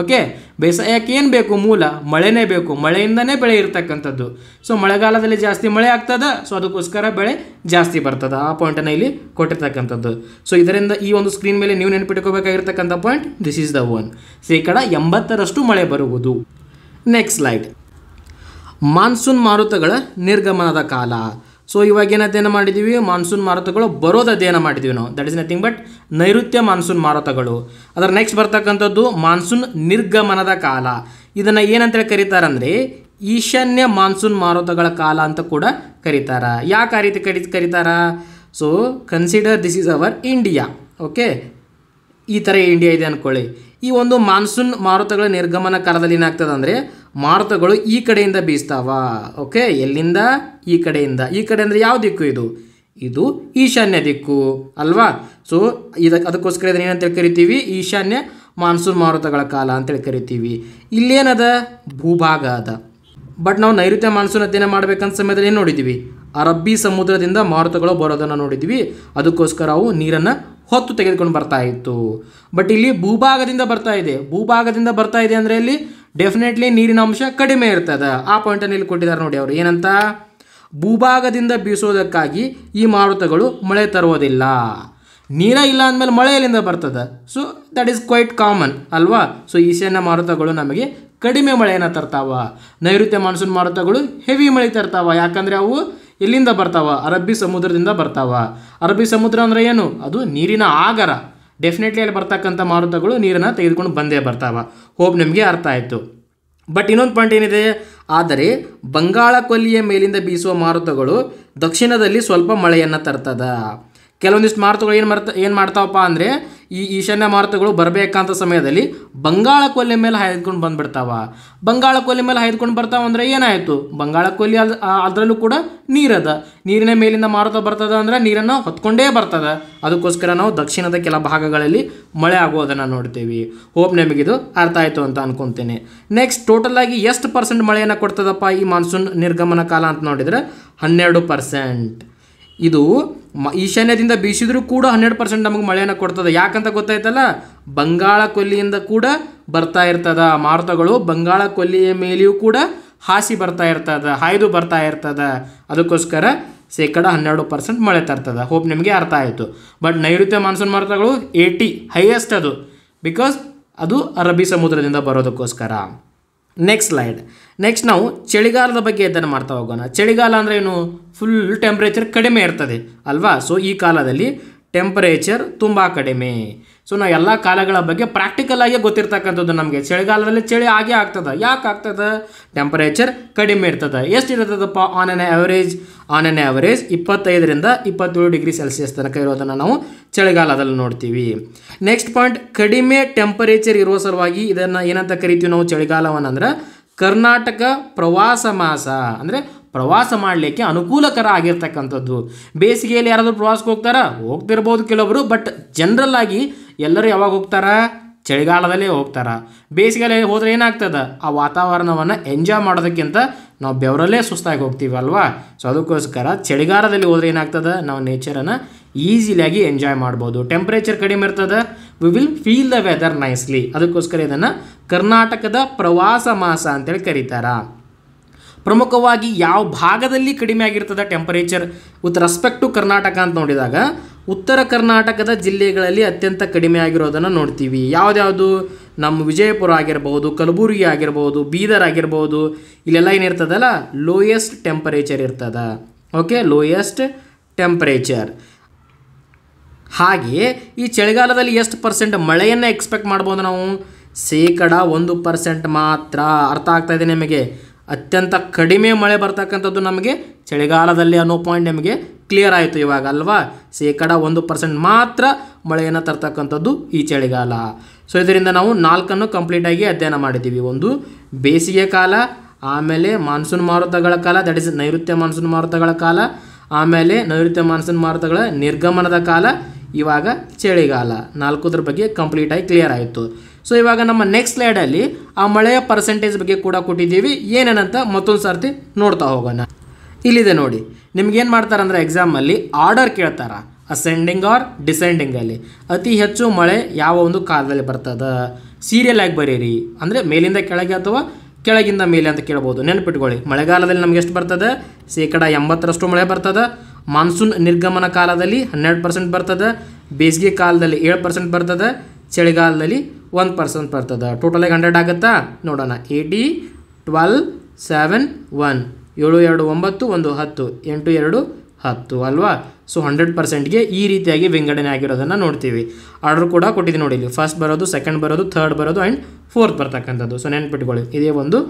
ಓಕೆ ಬೇಸಾಯಕ್ಕೆ ಏನು ಬೇಕು ಮೂಲ ಮಳೆನೇ ಬೇಕು ಮಳೆಯಿಂದನೇ ಬೆಳೆ ಇರ್ತಕ್ಕಂಥದ್ದು ಸೊ ಮಳೆಗಾಲದಲ್ಲಿ ಜಾಸ್ತಿ ಮಳೆ ಆಗ್ತದೆ ಸೊ ಅದಕ್ಕೋಸ್ಕರ ಬೆಳೆ ಜಾಸ್ತಿ ಬರ್ತದೆ ಆ ಪಾಯಿಂಟನ್ನು ಇಲ್ಲಿ ಕೊಟ್ಟಿರ್ತಕ್ಕಂಥದ್ದು ಸೊ ಇದರಿಂದ ಈ ಒಂದು ಸ್ಕ್ರೀನ್ ಮೇಲೆ ನೀವು ನೆನಪಿಟ್ಕೋಬೇಕಾಗಿರ್ತಕ್ಕಂಥ point this is the one ಶೇಕಡ ಎಂಬತ್ತರಷ್ಟು ಮಳೆ ಬರುವುದು ನೆಕ್ಸ್ಟ್ ಸ್ಲೈಡ್ ಮಾನ್ಸೂನ್ ಮಾರುತಗಳ ನಿರ್ಗಮನದ ಕಾಲ ಸೊ ಇವಾಗ ಏನು ಅಧ್ಯಯನ ಮಾಡಿದ್ದೀವಿ ಮಾನ್ಸೂನ್ ಮಾರುತಗಳು ಬರೋದು ಅಧ್ಯಯನ ಮಾಡಿದ್ದೀವಿ ನಾವು ದಟ್ ಇಸ್ ನಥಿಂಗ್ ಬಟ್ ನೈಋತ್ಯ ಮಾನ್ಸೂನ್ ಮಾರುತಗಳು ಅದರ ನೆಕ್ಸ್ಟ್ ಬರ್ತಕ್ಕಂಥದ್ದು ಮಾನ್ಸೂನ್ ನಿರ್ಗಮನದ ಕಾಲ ಇದನ್ನು ಏನಂತೇಳಿ ಕರೀತಾರಂದರೆ ಈಶಾನ್ಯ ಮಾನ್ಸೂನ್ ಮಾರುತಗಳ ಕಾಲ ಅಂತ ಕೂಡ ಕರೀತಾರ ಯಾಕೆ ಆ ರೀತಿ ಕರಿ ಕರೀತಾರ so consider this is our India okay ಈ ಥರ ಇಂಡಿಯಾ ಇದೆ ಅಂದ್ಕೊಳ್ಳಿ ಈ ಒಂದು ಮಾನ್ಸೂನ್ ಮಾರುತಗಳ ನಿರ್ಗಮನ ಕಾಲದಲ್ಲಿ ಏನಾಗ್ತದೆ ಅಂದರೆ ಮಾರುತಗಳು ಈ ಕಡೆಯಿಂದ ಬೀಸ್ತಾವ ಓಕೆ ಎಲ್ಲಿಂದ ಈ ಕಡೆಯಿಂದ ಈ ಕಡೆ ಅಂದರೆ ಯಾವ ದಿಕ್ಕು ಇದು ಇದು ಈಶಾನ್ಯ ದಿಕ್ಕು ಅಲ್ವಾ ಸೊ ಇದ ಅದಕ್ಕೋಸ್ಕರ ಇದನ್ನ ಏನಂತೇಳಿ ಕರಿತೀವಿ ಈಶಾನ್ಯ ಮಾನ್ಸೂನ್ ಮಾರುತಗಳ ಕಾಲ ಅಂತೇಳಿ ಕರಿತೀವಿ ಇಲ್ಲೇನದ ಭೂಭಾಗ ಅದ ಬಟ್ ನಾವು ನೈಋತ್ಯ ಮಾನ್ಸೂನ್ ಅಧ್ಯಯನ ಮಾಡಬೇಕಂತ ಸಮಯದಲ್ಲಿ ಏನು ನೋಡಿದ್ದೀವಿ ಅರಬ್ಬಿ ಸಮುದ್ರದಿಂದ ಮಾರುತಗಳು ಬರೋದನ್ನು ನೋಡಿದ್ವಿ ಅದಕ್ಕೋಸ್ಕರ ಅವು ನೀರನ್ನು ಹೊತ್ತು ತೆಗೆದುಕೊಂಡು ಬರ್ತಾ ಇತ್ತು ಬಟ್ ಇಲ್ಲಿ ಭೂಭಾಗದಿಂದ ಬರ್ತಾ ಇದೆ ಭೂಭಾಗದಿಂದ ಬರ್ತಾ ಇದೆ ಅಂದರೆ ಇಲ್ಲಿ ಡೆಫಿನೆಟ್ಲಿ ನೀರಿನ ಅಂಶ ಕಡಿಮೆ ಇರ್ತದೆ ಆ ಪಾಯಿಂಟನ್ನು ಇಲ್ಲಿ ಕೊಟ್ಟಿದ್ದಾರೆ ನೋಡಿ ಅವರು ಏನಂತ ಭೂಭಾಗದಿಂದ ಬೀಸೋದಕ್ಕಾಗಿ ಈ ಮಾರುತಗಳು ಮಳೆ ತರುವುದಿಲ್ಲ ನೀರ ಇಲ್ಲ ಅಂದಮೇಲೆ ಮಳೆ ಎಲ್ಲಿಂದ ಬರ್ತದೆ so that is quite common ಅಲ್ವಾ ಸೊ ಈಶಾನ್ಯ ಮಾರುತಗಳು ನಮಗೆ ಕಡಿಮೆ ಮಳೆಯನ್ನು ತರ್ತಾವ ನೈಋತ್ಯ ಮಾನ್ಸೂನ್ ಮಾರುತಗಳು ಹೆವಿ ಮಳೆ ತರ್ತಾವ ಯಾಕಂದರೆ ಅವು ಎಲ್ಲಿಂದ ಬರ್ತಾವ ಅರಬ್ಬಿ ಸಮುದ್ರದಿಂದ ಬರ್ತಾವ ಅರಬ್ಬಿ ಸಮುದ್ರ ಅಂದರೆ ಏನು ಅದು ನೀರಿನ ಆಗರ ಡೆಫಿನೆಟ್ಲಿ ಅಲ್ಲಿ ಬರ್ತಕ್ಕಂಥ ಮಾರುತಗಳು ನೀರನ್ನು ತೆಗೆದುಕೊಂಡು ಬಂದೇ ಬರ್ತಾವ ಹೋಪ್ ನಿಮಗೆ ಅರ್ಥ ಆಯಿತು ಬಟ್ ಇನ್ನೊಂದು ಪಾಯಿಂಟ್ ಏನಿದೆ ಆದರೆ ಬಂಗಾಳ ಕೊಲ್ಲಿಯ ಮೇಲಿಂದ ಬೀಸುವ ಮಾರುತಗಳು ದಕ್ಷಿಣದಲ್ಲಿ ಸ್ವಲ್ಪ ಮಳೆಯನ್ನು ತರ್ತದ ಕೆಲವೊಂದಿಷ್ಟು ಮಾರುತಗಳು ಏನು ಮಾಡ್ತಾ ಏನು ಮಾಡ್ತಾವಪ್ಪ ಅಂದರೆ ಈ ಈಶಾನ್ಯ ಮಾರುತಗಳು ಬರಬೇಕಂತ ಸಮಯದಲ್ಲಿ ಬಂಗಾಳ ಕೊಲ್ಲಿ ಮೇಲೆ ಹಾಯ್ದುಕೊಂಡು ಬಂದುಬಿಡ್ತಾವ ಬಂಗಾಳ ಕೊಲ್ಲಿ ಮೇಲೆ ಹಾಯ್ದುಕೊಂಡು ಬರ್ತಾವ ಅಂದರೆ ಏನಾಯಿತು ಬಂಗಾಳ ಕೊಲ್ಲಿ ಅದರಲ್ಲೂ ಕೂಡ ನೀರದ ನೀರಿನ ಮೇಲಿಂದ ಮಾರುತ ಬರ್ತದ ಅಂದರೆ ನೀರನ್ನು ಹೊತ್ಕೊಂಡೇ ಬರ್ತದ ಅದಕ್ಕೋಸ್ಕರ ನಾವು ದಕ್ಷಿಣದ ಕೆಲ ಭಾಗಗಳಲ್ಲಿ ಮಳೆ ಆಗೋದನ್ನು ನೋಡ್ತೀವಿ ಹೋಪ್ ನಮಗಿದು ಅರ್ಥ ಆಯಿತು ಅಂತ ಅನ್ಕೊತೇನೆ ನೆಕ್ಸ್ಟ್ ಟೋಟಲ್ ಆಗಿ ಎಷ್ಟು ಪರ್ಸೆಂಟ್ ಮಳೆಯನ್ನು ಕೊಡ್ತದಪ್ಪ ಈ ಮಾನ್ಸೂನ್ ನಿರ್ಗಮನ ಕಾಲ ಅಂತ ನೋಡಿದರೆ ಹನ್ನೆರಡು ಪರ್ಸೆಂಟ್ ಇದು ಮ ಈಶಾನ್ಯದಿಂದ ಬೀಸಿದರೂ ಕೂಡ ಹನ್ನೆರಡು ಪರ್ಸೆಂಟ್ ನಮಗೆ ಮಳೆಯನ್ನು ಕೊಡ್ತದೆ ಯಾಕಂತ ಗೊತ್ತಾಯ್ತಲ್ಲ ಬಂಗಾಳ ಕೊಲ್ಲಿಯಿಂದ ಕೂಡ ಬರ್ತಾ ಇರ್ತದ ಮಾರುತಗಳು ಬಂಗಾಳ ಕೊಲ್ಲಿಯ ಮೇಲೆಯೂ ಕೂಡ ಹಾಸಿ ಬರ್ತಾ ಇರ್ತದ ಹಾಯ್ದು ಬರ್ತಾ ಇರ್ತದ ಅದಕ್ಕೋಸ್ಕರ ಶೇಕಡ ಹನ್ನೆರಡು ಪರ್ಸೆಂಟ್ ಮಳೆ ತರ್ತದೆ ಹೋಪ್ ನಿಮಗೆ ಅರ್ಥ ಆಯಿತು ಬಟ್ ನೈಋತ್ಯ ಮಾನ್ಸೂನ್ ಮಾರುತಗಳು ಏಯ್ಟಿ ಹೈಯೆಸ್ಟ್ ಅದು ಬಿಕಾಸ್ ಅದು ಅರಬ್ಬಿ ಸಮುದ್ರದಿಂದ ಬರೋದಕ್ಕೋಸ್ಕರ ನೆಕ್ಸ್ಟ್ ಸ್ಲೈಡ್ ನೆಕ್ಸ್ಟ್ ನಾವು ಚಳಿಗಾಲದ ಬಗ್ಗೆ ಇದನ್ನು ಮಾಡ್ತಾ ಹೋಗೋಣ ಚಳಿಗಾಲ ಅಂದರೆ ಏನು ಫುಲ್ ಟೆಂಪ್ರೇಚರ್ ಕಡಿಮೆ ಇರ್ತದೆ ಅಲ್ವಾ ಸೊ ಈ ಕಾಲದಲ್ಲಿ ಟೆಂಪರೇಚರ್ ತುಂಬ ಕಡಿಮೆ ಸೊ ನಾವು ಎಲ್ಲ ಕಾಲಗಳ ಬಗ್ಗೆ ಪ್ರಾಕ್ಟಿಕಲ್ ಆಗಿ ಗೊತ್ತಿರ್ತಕ್ಕಂಥದ್ದು ನಮಗೆ ಚಳಿಗಾಲದಲ್ಲಿ ಚಳಿ ಆಗೇ ಆಗ್ತದೆ ಯಾಕೆ ಆಗ್ತದೆ ಟೆಂಪರೇಚರ್ ಕಡಿಮೆ ಇರ್ತದೆ ಎಷ್ಟು ಇರ್ತದಪ್ಪ on on average on on average ಇಪ್ಪತ್ತೈದರಿಂದ ಇಪ್ಪತ್ತೇಳು ಡಿಗ್ರಿ ಸೆಲ್ಸಿಯಸ್ ತನಕ ಇರೋದನ್ನು ನಾವು ಚಳಿಗಾಲದಲ್ಲಿ ನೋಡ್ತೀವಿ ನೆಕ್ಸ್ಟ್ ಪಾಯಿಂಟ್ ಕಡಿಮೆ ಟೆಂಪರೇಚರ್ ಇರುವ ಸಲುವಾಗಿ ಇದನ್ನು ಏನಂತ ಕರಿತೀವಿ ನಾವು ಚಳಿಗಾಲವನ್ನು ಅಂದ್ರೆ ಕರ್ನಾಟಕ ಪ್ರವಾಸ ಮಾಸ ಅಂದರೆ ಪ್ರವಾಸ ಮಾಡಲಿಕ್ಕೆ ಅನುಕೂಲಕರ ಆಗಿರ್ತಕ್ಕಂಥದ್ದು ಬೇಸಿಗೆಯಲ್ಲಿ ಯಾರಾದರೂ ಪ್ರವಾಸಕ್ಕೆ ಹೋಗ್ತಾರಾ ಹೋಗ್ತಿರ್ಬೋದು ಕೆಲವೊಬ್ಬರು ಬಟ್ ಜನರಲ್ ಆಗಿ ಎಲ್ಲರೂ ಯಾವಾಗ ಹೋಗ್ತಾರಾ ಚಳಿಗಾಲದಲ್ಲೇ ಹೋಗ್ತಾರ ಬೇಸಿಗೆಯಲ್ಲಿ ಹೋದರೆ ಏನಾಗ್ತದೆ ಆ ವಾತಾವರಣವನ್ನು ಎಂಜಾಯ್ ಮಾಡೋದಕ್ಕಿಂತ ನಾವು ಬೆವರಲ್ಲೇ ಸುಸ್ತಾಗಿ ಹೋಗ್ತೀವಿ ಅಲ್ವಾ ಸೊ ಅದಕ್ಕೋಸ್ಕರ ಚಳಿಗಾಲದಲ್ಲಿ ಹೋದರೆ ಏನಾಗ್ತದೆ ನಾವು ನೇಚರನ್ನು ಈಸಿಲಿಯಾಗಿ ಎಂಜಾಯ್ ಮಾಡ್ಬೋದು ಟೆಂಪ್ರೇಚರ್ ಕಡಿಮೆ ಇರ್ತದೆ we will feel the weather nicely ಅದಕ್ಕೋಸ್ಕರ ಇದನ್ನು ಕರ್ನಾಟಕದ ಪ್ರವಾಸ ಮಾಸ ಅಂತೇಳಿ ಕರೀತಾರಾ ಪ್ರಮುಖವಾಗಿ ಯಾವ ಭಾಗದಲ್ಲಿ ಕಡಿಮೆ ಆಗಿರ್ತದೆ temperature with respect to Karnataka ಅಂತ ನೋಡಿದಾಗ ಉತ್ತರ ಕರ್ನಾಟಕದ ಜಿಲ್ಲೆಗಳಲ್ಲಿ ಅತ್ಯಂತ ಕಡಿಮೆ ಆಗಿರೋದನ್ನು ನೋಡ್ತೀವಿ ಯಾವುದ್ಯಾವುದು ನಮ್ಮ ವಿಜಯಪುರ ಆಗಿರ್ಬೋದು ಕಲಬುರಗಿ ಆಗಿರ್ಬೋದು ಬೀದರ್ ಆಗಿರ್ಬೋದು ಇಲ್ಲೆಲ್ಲ ಏನಿರ್ತದಲ್ಲ ಲೋಯೆಸ್ಟ್ ಟೆಂಪರೇಚರ್ ಇರ್ತದ ಓಕೆ ಲೋಯೆಸ್ಟ್ ಟೆಂಪರೇಚರ್ ಹಾಗೆಯೇ ಈ ಚಳಿಗಾಲದಲ್ಲಿ ಎಷ್ಟು ಪರ್ಸೆಂಟ್ ಮಳೆಯನ್ನು ಎಕ್ಸ್ಪೆಕ್ಟ್ ಮಾಡ್ಬೋದು ನಾವು ಶೇಕಡ ಒಂದು ಪರ್ಸೆಂಟ್ ಮಾತ್ರ ಅರ್ಥ ಆಗ್ತಾಯಿದೆ ನಿಮಗೆ ಅತ್ಯಂತ ಕಡಿಮೆ ಮಳೆ ಬರ್ತಕ್ಕಂಥದ್ದು ನಮಗೆ ಚಳಿಗಾಲದಲ್ಲಿ ಅನ್ನೋ ಪಾಯಿಂಟ್ ನಮಗೆ ಕ್ಲಿಯರ್ ಆಯಿತು ಇವಾಗ ಅಲ್ವಾ ಶೇಕಡ ಒಂದು ಪರ್ಸೆಂಟ್ ಮಾತ್ರ ಮಳೆಯನ್ನು ತರ್ತಕ್ಕಂಥದ್ದು ಈ ಚಳಿಗಾಲ ಸೊ ಇದರಿಂದ ನಾವು ನಾಲ್ಕನ್ನು ಕಂಪ್ಲೀಟಾಗಿ ಅಧ್ಯಯನ ಮಾಡಿದ್ದೀವಿ ಒಂದು ಬೇಸಿಗೆ ಕಾಲ ಆಮೇಲೆ ಮಾನ್ಸೂನ್ ಮಾರುತಗಳ ಕಾಲ ದಟ್ ಇಸ್ ನೈಋತ್ಯ ಮಾನ್ಸೂನ್ ಮಾರುತಗಳ ಕಾಲ ಆಮೇಲೆ ನೈಋತ್ಯ ಮಾನ್ಸೂನ್ ಮಾರುತಗಳ ನಿರ್ಗಮನದ ಕಾಲ ಇವಾಗ ಚಳಿಗಾಲ ನಾಲ್ಕುದ್ರ ಬಗ್ಗೆ ಕಂಪ್ಲೀಟಾಗಿ ಕ್ಲಿಯರ್ ಆಯಿತು ಸೊ ಇವಾಗ ನಮ್ಮ ನೆಕ್ಸ್ಟ್ ಸ್ಲೈಡಲ್ಲಿ ಆ ಮಳೆಯ ಪರ್ಸೆಂಟೇಜ್ ಬಗ್ಗೆ ಕೂಡ ಕೊಟ್ಟಿದ್ದೀವಿ ಏನೇನಂತ ಮತ್ತೊಂದು ಸರ್ತಿ ನೋಡ್ತಾ ಹೋಗೋಣ ಇಲ್ಲಿದೆ ನೋಡಿ ನಿಮ್ಗೇನು ಮಾಡ್ತಾರೆ ಅಂದರೆ ಎಕ್ಸಾಮಲ್ಲಿ ಆರ್ಡರ್ ಕೇಳ್ತಾರ ಅಸೆಂಡಿಂಗ್ ಆರ್ ಡಿಸೆಂಡಿಂಗಲ್ಲಿ ಅತಿ ಹೆಚ್ಚು ಮಳೆ ಯಾವ ಒಂದು ಕಾಲದಲ್ಲಿ ಬರ್ತದೆ ಸೀರಿಯಲ್ ಆಗಿ ಬರೀರಿ ಅಂದರೆ ಮೇಲಿಂದ ಕೆಳಗೆ ಅಥವಾ ಕೆಳಗಿಂದ ಮೇಲೆ ಅಂತ ಕೇಳ್ಬೋದು ನೆನಪಿಟ್ಕೊಳ್ಳಿ ಮಳೆಗಾಲದಲ್ಲಿ ನಮ್ಗೆ ಎಷ್ಟು ಬರ್ತದೆ ಶೇಕಡ ಎಂಬತ್ತರಷ್ಟು ಮಳೆ ಬರ್ತದೆ ಮಾನ್ಸೂನ್ ನಿರ್ಗಮನ ಕಾಲದಲ್ಲಿ ಹನ್ನೆರಡು ಪರ್ಸೆಂಟ್ ಬರ್ತದೆ ಬೇಸಿಗೆ ಕಾಲದಲ್ಲಿ ಏಳು ಪರ್ಸೆಂಟ್ ಬರ್ತದೆ ಚಳಿಗಾಲದಲ್ಲಿ ಒನ್ ಪರ್ಸೆಂಟ್ ಬರ್ತದೆ ಟೋಟಲಾಗಿ ಹಂಡ್ರೆಡ್ ಆಗುತ್ತಾ ನೋಡೋಣ ಏಯ್ಟಿ ಟ್ವೆಲ್ ಸೆವೆನ್ ಒನ್ ಏಳು ಎರಡು ಒಂಬತ್ತು ಒಂದು ಹತ್ತು ಎಂಟು ಎರಡು ಹತ್ತು ಅಲ್ವಾ ಸೊ ಹಂಡ್ರೆಡ್ ಪರ್ಸೆಂಟ್ಗೆ ಈ ರೀತಿಯಾಗಿ ವಿಂಗಡಣೆ ಆಗಿರೋದನ್ನು ನೋಡ್ತೀವಿ ಆರ್ಡರ್ ಕೂಡ ಕೊಟ್ಟಿದ್ದೀನಿ ನೋಡಿ ಇಲ್ಲಿ ಫಸ್ಟ್ ಬರೋದು ಸೆಕೆಂಡ್ ಬರೋದು ಥರ್ಡ್ ಬರೋದು ಆ್ಯಂಡ್ ಫೋರ್ತ್ ಬರ್ತಕ್ಕಂಥದ್ದು ಸೊ ನೆನಪಿಟ್ಕೊಳ್ಳಿ ಇದೇ ಒಂದು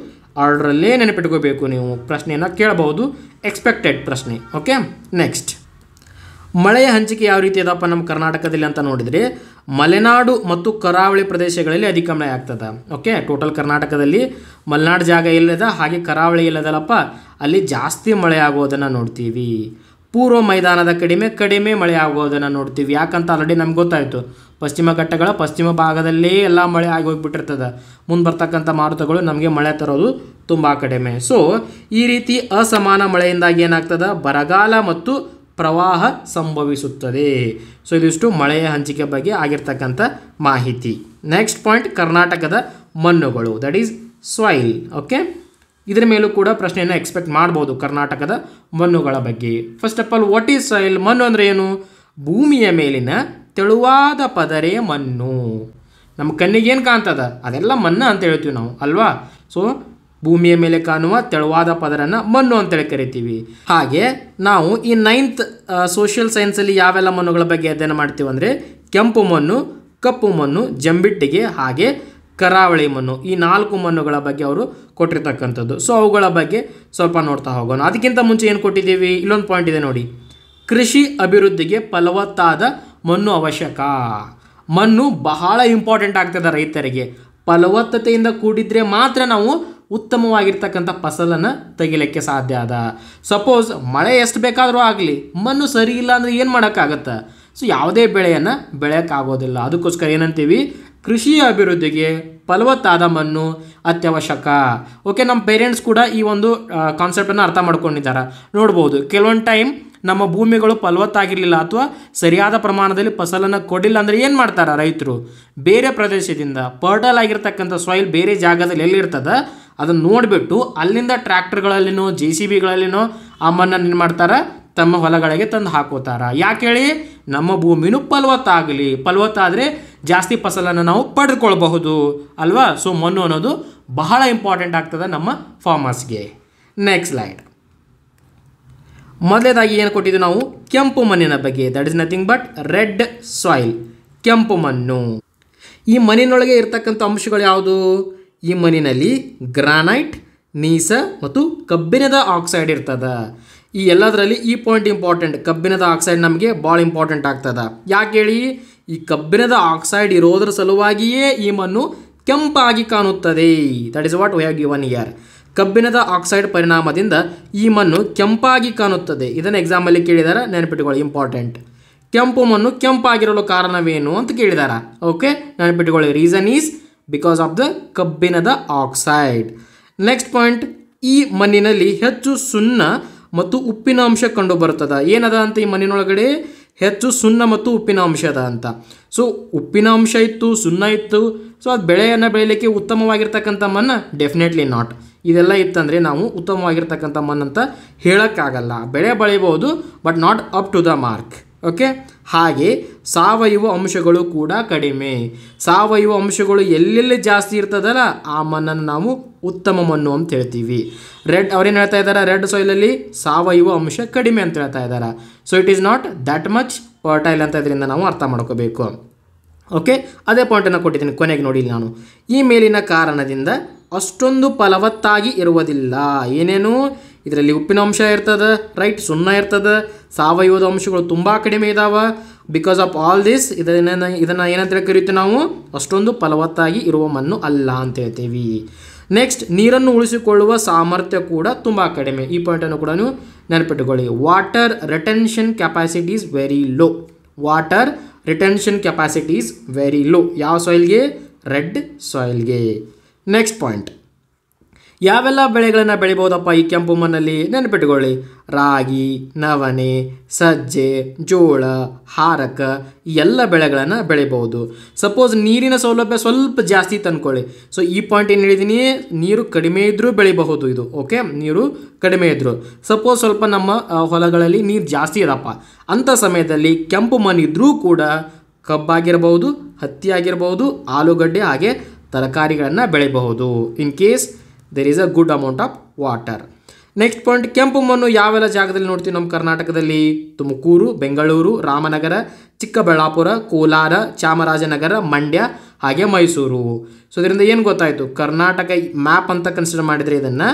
ಆರ್ಡ್ರಲ್ಲೇ ನೆನಪಿಟ್ಕೋಬೇಕು ನೀವು ಪ್ರಶ್ನೆಯನ್ನು ಕೇಳಬಹುದು ಎಕ್ಸ್ಪೆಕ್ಟೆಡ್ ಪ್ರಶ್ನೆ ಓಕೆ ನೆಕ್ಸ್ಟ್ ಮಳೆಯ ಹಂಚಿಕೆ ಯಾವ ರೀತಿ ಅದಪ್ಪ ನಮ್ಮ ಕರ್ನಾಟಕದಲ್ಲಿ ಅಂತ ನೋಡಿದರೆ ಮಲೆನಾಡು ಮತ್ತು ಕರಾವಳಿ ಪ್ರದೇಶಗಳಲ್ಲಿ ಅಧಿಕ ಮಳೆ ಆಗ್ತದೆ ಓಕೆ ಟೋಟಲ್ ಕರ್ನಾಟಕದಲ್ಲಿ ಮಲೆನಾಡು ಜಾಗ ಇಲ್ಲದ ಹಾಗೆ ಕರಾವಳಿ ಇಲ್ಲದಲ್ಲಪ್ಪ ಅಲ್ಲಿ ಜಾಸ್ತಿ ಮಳೆ ಆಗೋದನ್ನು ನೋಡ್ತೀವಿ ಪೂರ್ವ ಮೈದಾನದ ಕಡಿಮೆ ಕಡಿಮೆ ಮಳೆ ಆಗೋದನ್ನು ನೋಡ್ತೀವಿ ಯಾಕಂತ ಆಲ್ರೆಡಿ ನಮ್ಗೆ ಗೊತ್ತಾಯಿತು ಪಶ್ಚಿಮ ಘಟ್ಟಗಳ ಪಶ್ಚಿಮ ಭಾಗದಲ್ಲೇ ಎಲ್ಲ ಮಳೆ ಆಗಿ ಹೋಗ್ಬಿಟ್ಟಿರ್ತದೆ ಮುಂದೆ ಬರ್ತಕ್ಕಂಥ ಮಾರುತಗಳು ನಮಗೆ ಮಳೆ ತರೋದು ತುಂಬ ಕಡಿಮೆ ಸೊ ಈ ರೀತಿ ಅಸಮಾನ ಮಳೆಯಿಂದಾಗಿ ಏನಾಗ್ತದೆ ಬರಗಾಲ ಮತ್ತು ಪ್ರವಾಹ ಸಂಭವಿಸುತ್ತದೆ ಸೊ ಇದಿಷ್ಟು ಮಳೆಯ ಹಂಚಿಕೆ ಬಗ್ಗೆ ಆಗಿರ್ತಕ್ಕಂಥ ಮಾಹಿತಿ ನೆಕ್ಸ್ಟ್ ಪಾಯಿಂಟ್ ಕರ್ನಾಟಕದ ಮಣ್ಣುಗಳು ದಟ್ ಈಸ್ ಸ್ವೈಲ್ ಓಕೆ ಇದರ ಮೇಲೂ ಕೂಡ ಪ್ರಶ್ನೆಯನ್ನು ಎಕ್ಸ್ಪೆಕ್ಟ್ ಮಾಡ್ಬೋದು ಕರ್ನಾಟಕದ ಮಣ್ಣುಗಳ ಬಗ್ಗೆ first of all what is soil ಮಣ್ಣು ಅಂದರೆ ಏನು ಭೂಮಿಯ ಮೇಲಿನ ತೆಳುವಾದ ಪದರೆ ಮಣ್ಣು ನಮ್ಮ ಕಣ್ಣಿಗೆ ಏನು ಕಾಣ್ತದ ಅದೆಲ್ಲ ಮಣ್ಣು ಅಂತ ಹೇಳ್ತೀವಿ ನಾವು ಅಲ್ವಾ ಸೊ ಭೂಮಿಯ ಮೇಲೆ ಕಾಣುವ ತೆಳುವಾದ ಪದರನ್ನು ಮಣ್ಣು ಅಂತೇಳಿ ಕರಿತೀವಿ ಹಾಗೆ ನಾವು ಈ ನೈನ್ತ್ ಸೋಷಿಯಲ್ ಸೈನ್ಸಲ್ಲಿ ಯಾವೆಲ್ಲ ಮಣ್ಣುಗಳ ಬಗ್ಗೆ ಅಧ್ಯಯನ ಮಾಡ್ತೀವಿ ಅಂದರೆ ಕೆಂಪು ಮಣ್ಣು ಕಪ್ಪು ಮಣ್ಣು ಜಂಬಿಟ್ಟಿಗೆ ಹಾಗೆ ಕರಾವಳಿ ಮಣ್ಣು ಈ ನಾಲ್ಕು ಮಣ್ಣುಗಳ ಬಗ್ಗೆ ಅವರು ಕೊಟ್ಟಿರ್ತಕ್ಕಂಥದ್ದು ಸೊ ಅವುಗಳ ಬಗ್ಗೆ ಸ್ವಲ್ಪ ನೋಡ್ತಾ ಹೋಗೋಣ ಅದಕ್ಕಿಂತ ಮುಂಚೆ ಏನು ಕೊಟ್ಟಿದ್ದೀವಿ ಇಲ್ಲೊಂದು ಪಾಯಿಂಟ್ ಇದೆ ನೋಡಿ ಕೃಷಿ ಅಭಿವೃದ್ಧಿಗೆ ಫಲವತ್ತಾದ ಮಣ್ಣು ಅವಶ್ಯಕ ಮಣ್ಣು ಬಹಳ ಇಂಪಾರ್ಟೆಂಟ್ ಆಗ್ತದೆ ರೈತರಿಗೆ ಫಲವತ್ತತೆಯಿಂದ ಕೂಡಿದರೆ ಮಾತ್ರ ನಾವು ಉತ್ತಮವಾಗಿರ್ತಕ್ಕಂಥ ಫಸಲನ್ನು ತೆಗಿಲಿಕ್ಕೆ ಸಾಧ್ಯ ಅದ ಸಪೋಸ್ ಮಳೆ ಎಷ್ಟು ಬೇಕಾದರೂ ಆಗಲಿ ಮಣ್ಣು ಸರಿ ಇಲ್ಲ ಅಂದರೆ ಏನು ಮಾಡೋಕ್ಕಾಗತ್ತೆ ಸೊ ಯಾವುದೇ ಬೆಳೆಯನ್ನು ಬೆಳೆಯೋಕ್ಕಾಗೋದಿಲ್ಲ ಅದಕ್ಕೋಸ್ಕರ ಏನಂತೀವಿ ಕೃಷಿ ಅಭಿವೃದ್ಧಿಗೆ ಫಲವತ್ತಾದ ಮಣ್ಣು ಅತ್ಯವಶ್ಯಕ ಓಕೆ ನಮ್ಮ ಪೇರೆಂಟ್ಸ್ ಕೂಡ ಈ ಒಂದು ಕಾನ್ಸೆಪ್ಟನ್ನು ಅರ್ಥ ಮಾಡ್ಕೊಂಡಿದ್ದಾರೆ ನೋಡ್ಬೋದು ಕೆಲವೊಂದು ಟೈಮ್ ನಮ್ಮ ಭೂಮಿಗಳು ಫಲವತ್ತಾಗಿರಲಿಲ್ಲ ಅಥವಾ ಸರಿಯಾದ ಪ್ರಮಾಣದಲ್ಲಿ ಫಸಲನ್ನು ಕೊಡಿಲ್ಲ ಅಂದರೆ ಏನು ಮಾಡ್ತಾರೆ ರೈತರು ಬೇರೆ ಪ್ರದೇಶದಿಂದ ಪರ್ಟಲ್ ಆಗಿರ್ತಕ್ಕಂಥ ಸಾಯಿಲ್ ಬೇರೆ ಜಾಗದಲ್ಲಿ ಎಲ್ಲಿರ್ತದೆ ಅದನ್ನು ನೋಡಿಬಿಟ್ಟು ಅಲ್ಲಿಂದ ಟ್ರ್ಯಾಕ್ಟರ್ಗಳಲ್ಲಿನೋ ಜೆ ಸಿ ಬಿಗಳಲ್ಲಿನೋ ಆ ಮಣ್ಣನ್ನು ಏನು ಮಾಡ್ತಾರೆ ತಮ್ಮ ಹೊಲಗಳಿಗೆ ತಂದು ಯಾಕೆ ಯಾಕೇಳಿ ನಮ್ಮ ಭೂಮಿನೂ ಫಲವತ್ತಾಗಲಿ ಫಲವತ್ತಾದರೆ ಜಾಸ್ತಿ ಫಸಲನ್ನು ನಾವು ಪಡೆದುಕೊಳ್ಬಹುದು ಅಲ್ವಾ ಸೊ ಮಣ್ಣು ಅನ್ನೋದು ಬಹಳ ಇಂಪಾರ್ಟೆಂಟ್ ಆಗ್ತದೆ ನಮ್ಮ ಫಾರ್ಮರ್ಸ್ಗೆ ನೆಕ್ಸ್ಟ್ ಲೈಡ್ ಮೊದಲೇದಾಗಿ ಏನು ಕೊಟ್ಟಿದ್ದು ನಾವು ಕೆಂಪು ಮಣ್ಣಿನ ಬಗ್ಗೆ that is nothing but red soil ಕೆಂಪು ಮಣ್ಣು ಈ ಮಣ್ಣಿನೊಳಗೆ ಇರತಕ್ಕಂಥ ಅಂಶಗಳು ಯಾವುದು ಈ ಮಣ್ಣಿನಲ್ಲಿ ಗ್ರಾನೈಟ್ ನೀಸ ಮತ್ತು ಕಬ್ಬಿಣದ ಆಕ್ಸೈಡ್ ಇರ್ತದೆ ಈ ಎಲ್ಲದರಲ್ಲಿ ಈ ಪಾಯಿಂಟ್ ಇಂಪಾರ್ಟೆಂಟ್ ಕಬ್ಬಿಣದ ಆಕ್ಸೈಡ್ ನಮಗೆ ಭಾಳ ಇಂಪಾರ್ಟೆಂಟ್ ಆಗ್ತದೆ ಯಾಕೆ ಹೇಳಿ ಈ ಕಬ್ಬಿಣದ ಆಕ್ಸೈಡ್ ಇರೋದ್ರ ಸಲುವಾಗಿಯೇ ಈ ಮಣ್ಣು ಕೆಂಪಾಗಿ ಕಾಣುತ್ತದೆ that is what we have given here ಕಬ್ಬಿಣದ ಆಕ್ಸೈಡ್ ಪರಿಣಾಮದಿಂದ ಈ ಮಣ್ಣು ಕೆಂಪಾಗಿ ಕಾಣುತ್ತದೆ ಇದನ್ನು ಎಕ್ಸಾಮಲ್ಲಿ ಕೇಳಿದಾರ ನೆನಪಿಟ್ಟುಕೊಳ್ಳಿ ಇಂಪಾರ್ಟೆಂಟ್ ಕೆಂಪು ಮಣ್ಣು ಕೆಂಪಾಗಿರಲು ಕಾರಣವೇನು ಅಂತ ಕೇಳಿದಾರ ಓಕೆ ನೆನಪಿಟ್ಟುಕೊಳ್ಳಿ reason is because of the ಕಬ್ಬಿಣದ ಆಕ್ಸೈಡ್ ನೆಕ್ಸ್ಟ್ ಪಾಯಿಂಟ್ ಈ ಮಣ್ಣಿನಲ್ಲಿ ಹೆಚ್ಚು ಸುಣ್ಣ ಮತ್ತು ಉಪ್ಪಿನ ಅಂಶ ಕಂಡು ಬರುತ್ತದೆ ಏನದ ಅಂತ ಈ ಮಣ್ಣಿನೊಳಗಡೆ ಹೆಚ್ಚು ಸುಣ್ಣ ಮತ್ತು ಉಪ್ಪಿನ ಅದ ಅಂತ ಸೊ ಉಪ್ಪಿನ ಅಂಶ ಇತ್ತು ಸುಣ್ಣ ಇತ್ತು ಸೊ ಅದು ಬೆಳೆಯನ್ನು ಬೆಳೀಲಿಕ್ಕೆ ಉತ್ತಮವಾಗಿರ್ತಕ್ಕಂಥ ಮಣ್ಣು ಡೆಫಿನೆಟ್ಲಿ ನಾಟ್ ಇದೆಲ್ಲ ಇತ್ತಂದರೆ ನಾವು ಉತ್ತಮವಾಗಿರ್ತಕ್ಕಂಥ ಮಣ್ಣು ಅಂತ ಹೇಳೋಕ್ಕಾಗಲ್ಲ ಬೆಳೆ ಬೆಳಿಬೋದು but not up to the mark okay ಹಾಗೆ ಸಾವಯವ ಅಂಶಗಳು ಕೂಡ ಕಡಿಮೆ ಸಾವಯವ ಅಂಶಗಳು ಎಲ್ಲೆಲ್ಲಿ ಜಾಸ್ತಿ ಇರ್ತದಲ್ಲ ಆ ಮಣ್ಣನ್ನು ನಾವು ಉತ್ತಮ ಮಣ್ಣು ಅಂತ ಹೇಳ್ತೀವಿ ರೆಡ್ ಅವ್ರೇನು ಹೇಳ್ತಾ ಇದ್ದಾರೆ ರೆಡ್ ಸಾಯಿಲಲ್ಲಿ ಸಾವಯವ ಅಂಶ ಕಡಿಮೆ ಅಂತ ಹೇಳ್ತಾ ಇದ್ದಾರೆ so it is not that much fertile ಅಂತ ಇದರಿಂದ ನಾವು ಅರ್ಥ ಮಾಡ್ಕೋಬೇಕು ಓಕೆ ಅದೇ ಪಾಯಿಂಟನ್ನು ಕೊಟ್ಟಿದ್ದೀನಿ ಕೊನೆಗೆ ನೋಡಿ ನಾನು ಈ ಮೇಲಿನ ಕಾರಣದಿಂದ ಅಷ್ಟೊಂದು ಫಲವತ್ತಾಗಿ ಇರುವುದಿಲ್ಲ ಏನೇನು ಇದರಲ್ಲಿ ಉಪ್ಪಿನ ಅಂಶ ಇರ್ತದೆ ರೈಟ್ ಸುಣ್ಣ ಇರ್ತದೆ ಸಾವಯವದ ಅಂಶಗಳು ತುಂಬ ಕಡಿಮೆ ಇದಾವೆ ಬಿಕಾಸ್ ಆಫ್ ಆಲ್ ದಿಸ್ ಇದನ್ನ ಇದನ್ನು ಏನಂತ ಕರೀತೀವಿ ನಾವು ಅಷ್ಟೊಂದು ಫಲವತ್ತಾಗಿ ಇರುವ ಮಣ್ಣು ಅಲ್ಲ ಅಂತ ಹೇಳ್ತೀವಿ ನೆಕ್ಸ್ಟ್ ನೀರನ್ನು ಉಳಿಸಿಕೊಳ್ಳುವ ಸಾಮರ್ಥ್ಯ ಕೂಡ ತುಂಬ ಕಡಿಮೆ ಈ ಪಾಯಿಂಟನ್ನು ಕೂಡ ನೀವು ನೆನಪಿಟ್ಟುಕೊಳ್ಳಿ water retention capacity is very low water retention capacity is very low ಯಾವ ಸಾಯಿಲ್ಗೆ ರೆಡ್ ಸಾಯಿಲ್ಗೆ ನೆಕ್ಸ್ಟ್ ಪಾಯಿಂಟ್ ಯಾವೆಲ್ಲ ಬೆಳೆಗಳನ್ನು ಬೆಳಿಬೋದಪ್ಪ ಈ ಕೆಂಪು ಮಣ್ಣಲ್ಲಿ ನೆನಪಿಟ್ಕೊಳ್ಳಿ ರಾಗಿ ನವಣೆ ಸಜ್ಜೆ ಜೋಳ ಹಾರಕ ಎಲ್ಲ ಬೆಳೆಗಳನ್ನು ಬೆಳಿಬೋದು ಸಪೋಸ್ ನೀರಿನ ಸೌಲಭ್ಯ ಸ್ವಲ್ಪ ಜಾಸ್ತಿ ತಂದ್ಕೊಳ್ಳಿ ಸೊ ಈ ಪಾಯಿಂಟ್ ಏನು ಹೇಳಿದ್ದೀನಿ ನೀರು ಕಡಿಮೆ ಇದ್ದರೂ ಬೆಳಿಬಹುದು ಇದು ಓಕೆ ನೀರು ಕಡಿಮೆ ಇದ್ದರೂ ಸಪೋಸ್ ಸ್ವಲ್ಪ ನಮ್ಮ ಹೊಲಗಳಲ್ಲಿ ನೀರು ಜಾಸ್ತಿ ಇದಪ್ಪ ಅಂಥ ಸಮಯದಲ್ಲಿ ಕೆಂಪು ಮಣ್ಣಿದ್ರೂ ಕೂಡ ಕಬ್ಬಾಗಿರಬಹುದು ಹತ್ತಿ ಆಗಿರಬಹುದು ಆಲೂಗಡ್ಡೆ ಹಾಗೆ ತರಕಾರಿಗಳನ್ನು ಬೆಳೆಯಬಹುದು in case there is a good amount of water next point ಕೆಂಪು ಮಣ್ಣು ಯಾವೆಲ್ಲ ಜಾಗದಲ್ಲಿ ನೋಡ್ತೀವಿ ನಮ್ಮ ಕರ್ನಾಟಕದಲ್ಲಿ ತುಮಕೂರು ಬೆಂಗಳೂರು ರಾಮನಗರ ಚಿಕ್ಕಬಳ್ಳಾಪುರ ಕೋಲಾರ ಚಾಮರಾಜನಗರ ಮಂಡ್ಯ ಹಾಗೆ ಮೈಸೂರು ಸೊ ಇದರಿಂದ ಏನು ಗೊತ್ತಾಯಿತು ಕರ್ನಾಟಕ ಮ್ಯಾಪ್ ಅಂತ ಕನ್ಸಿಡರ್ ಮಾಡಿದರೆ ಇದನ್ನು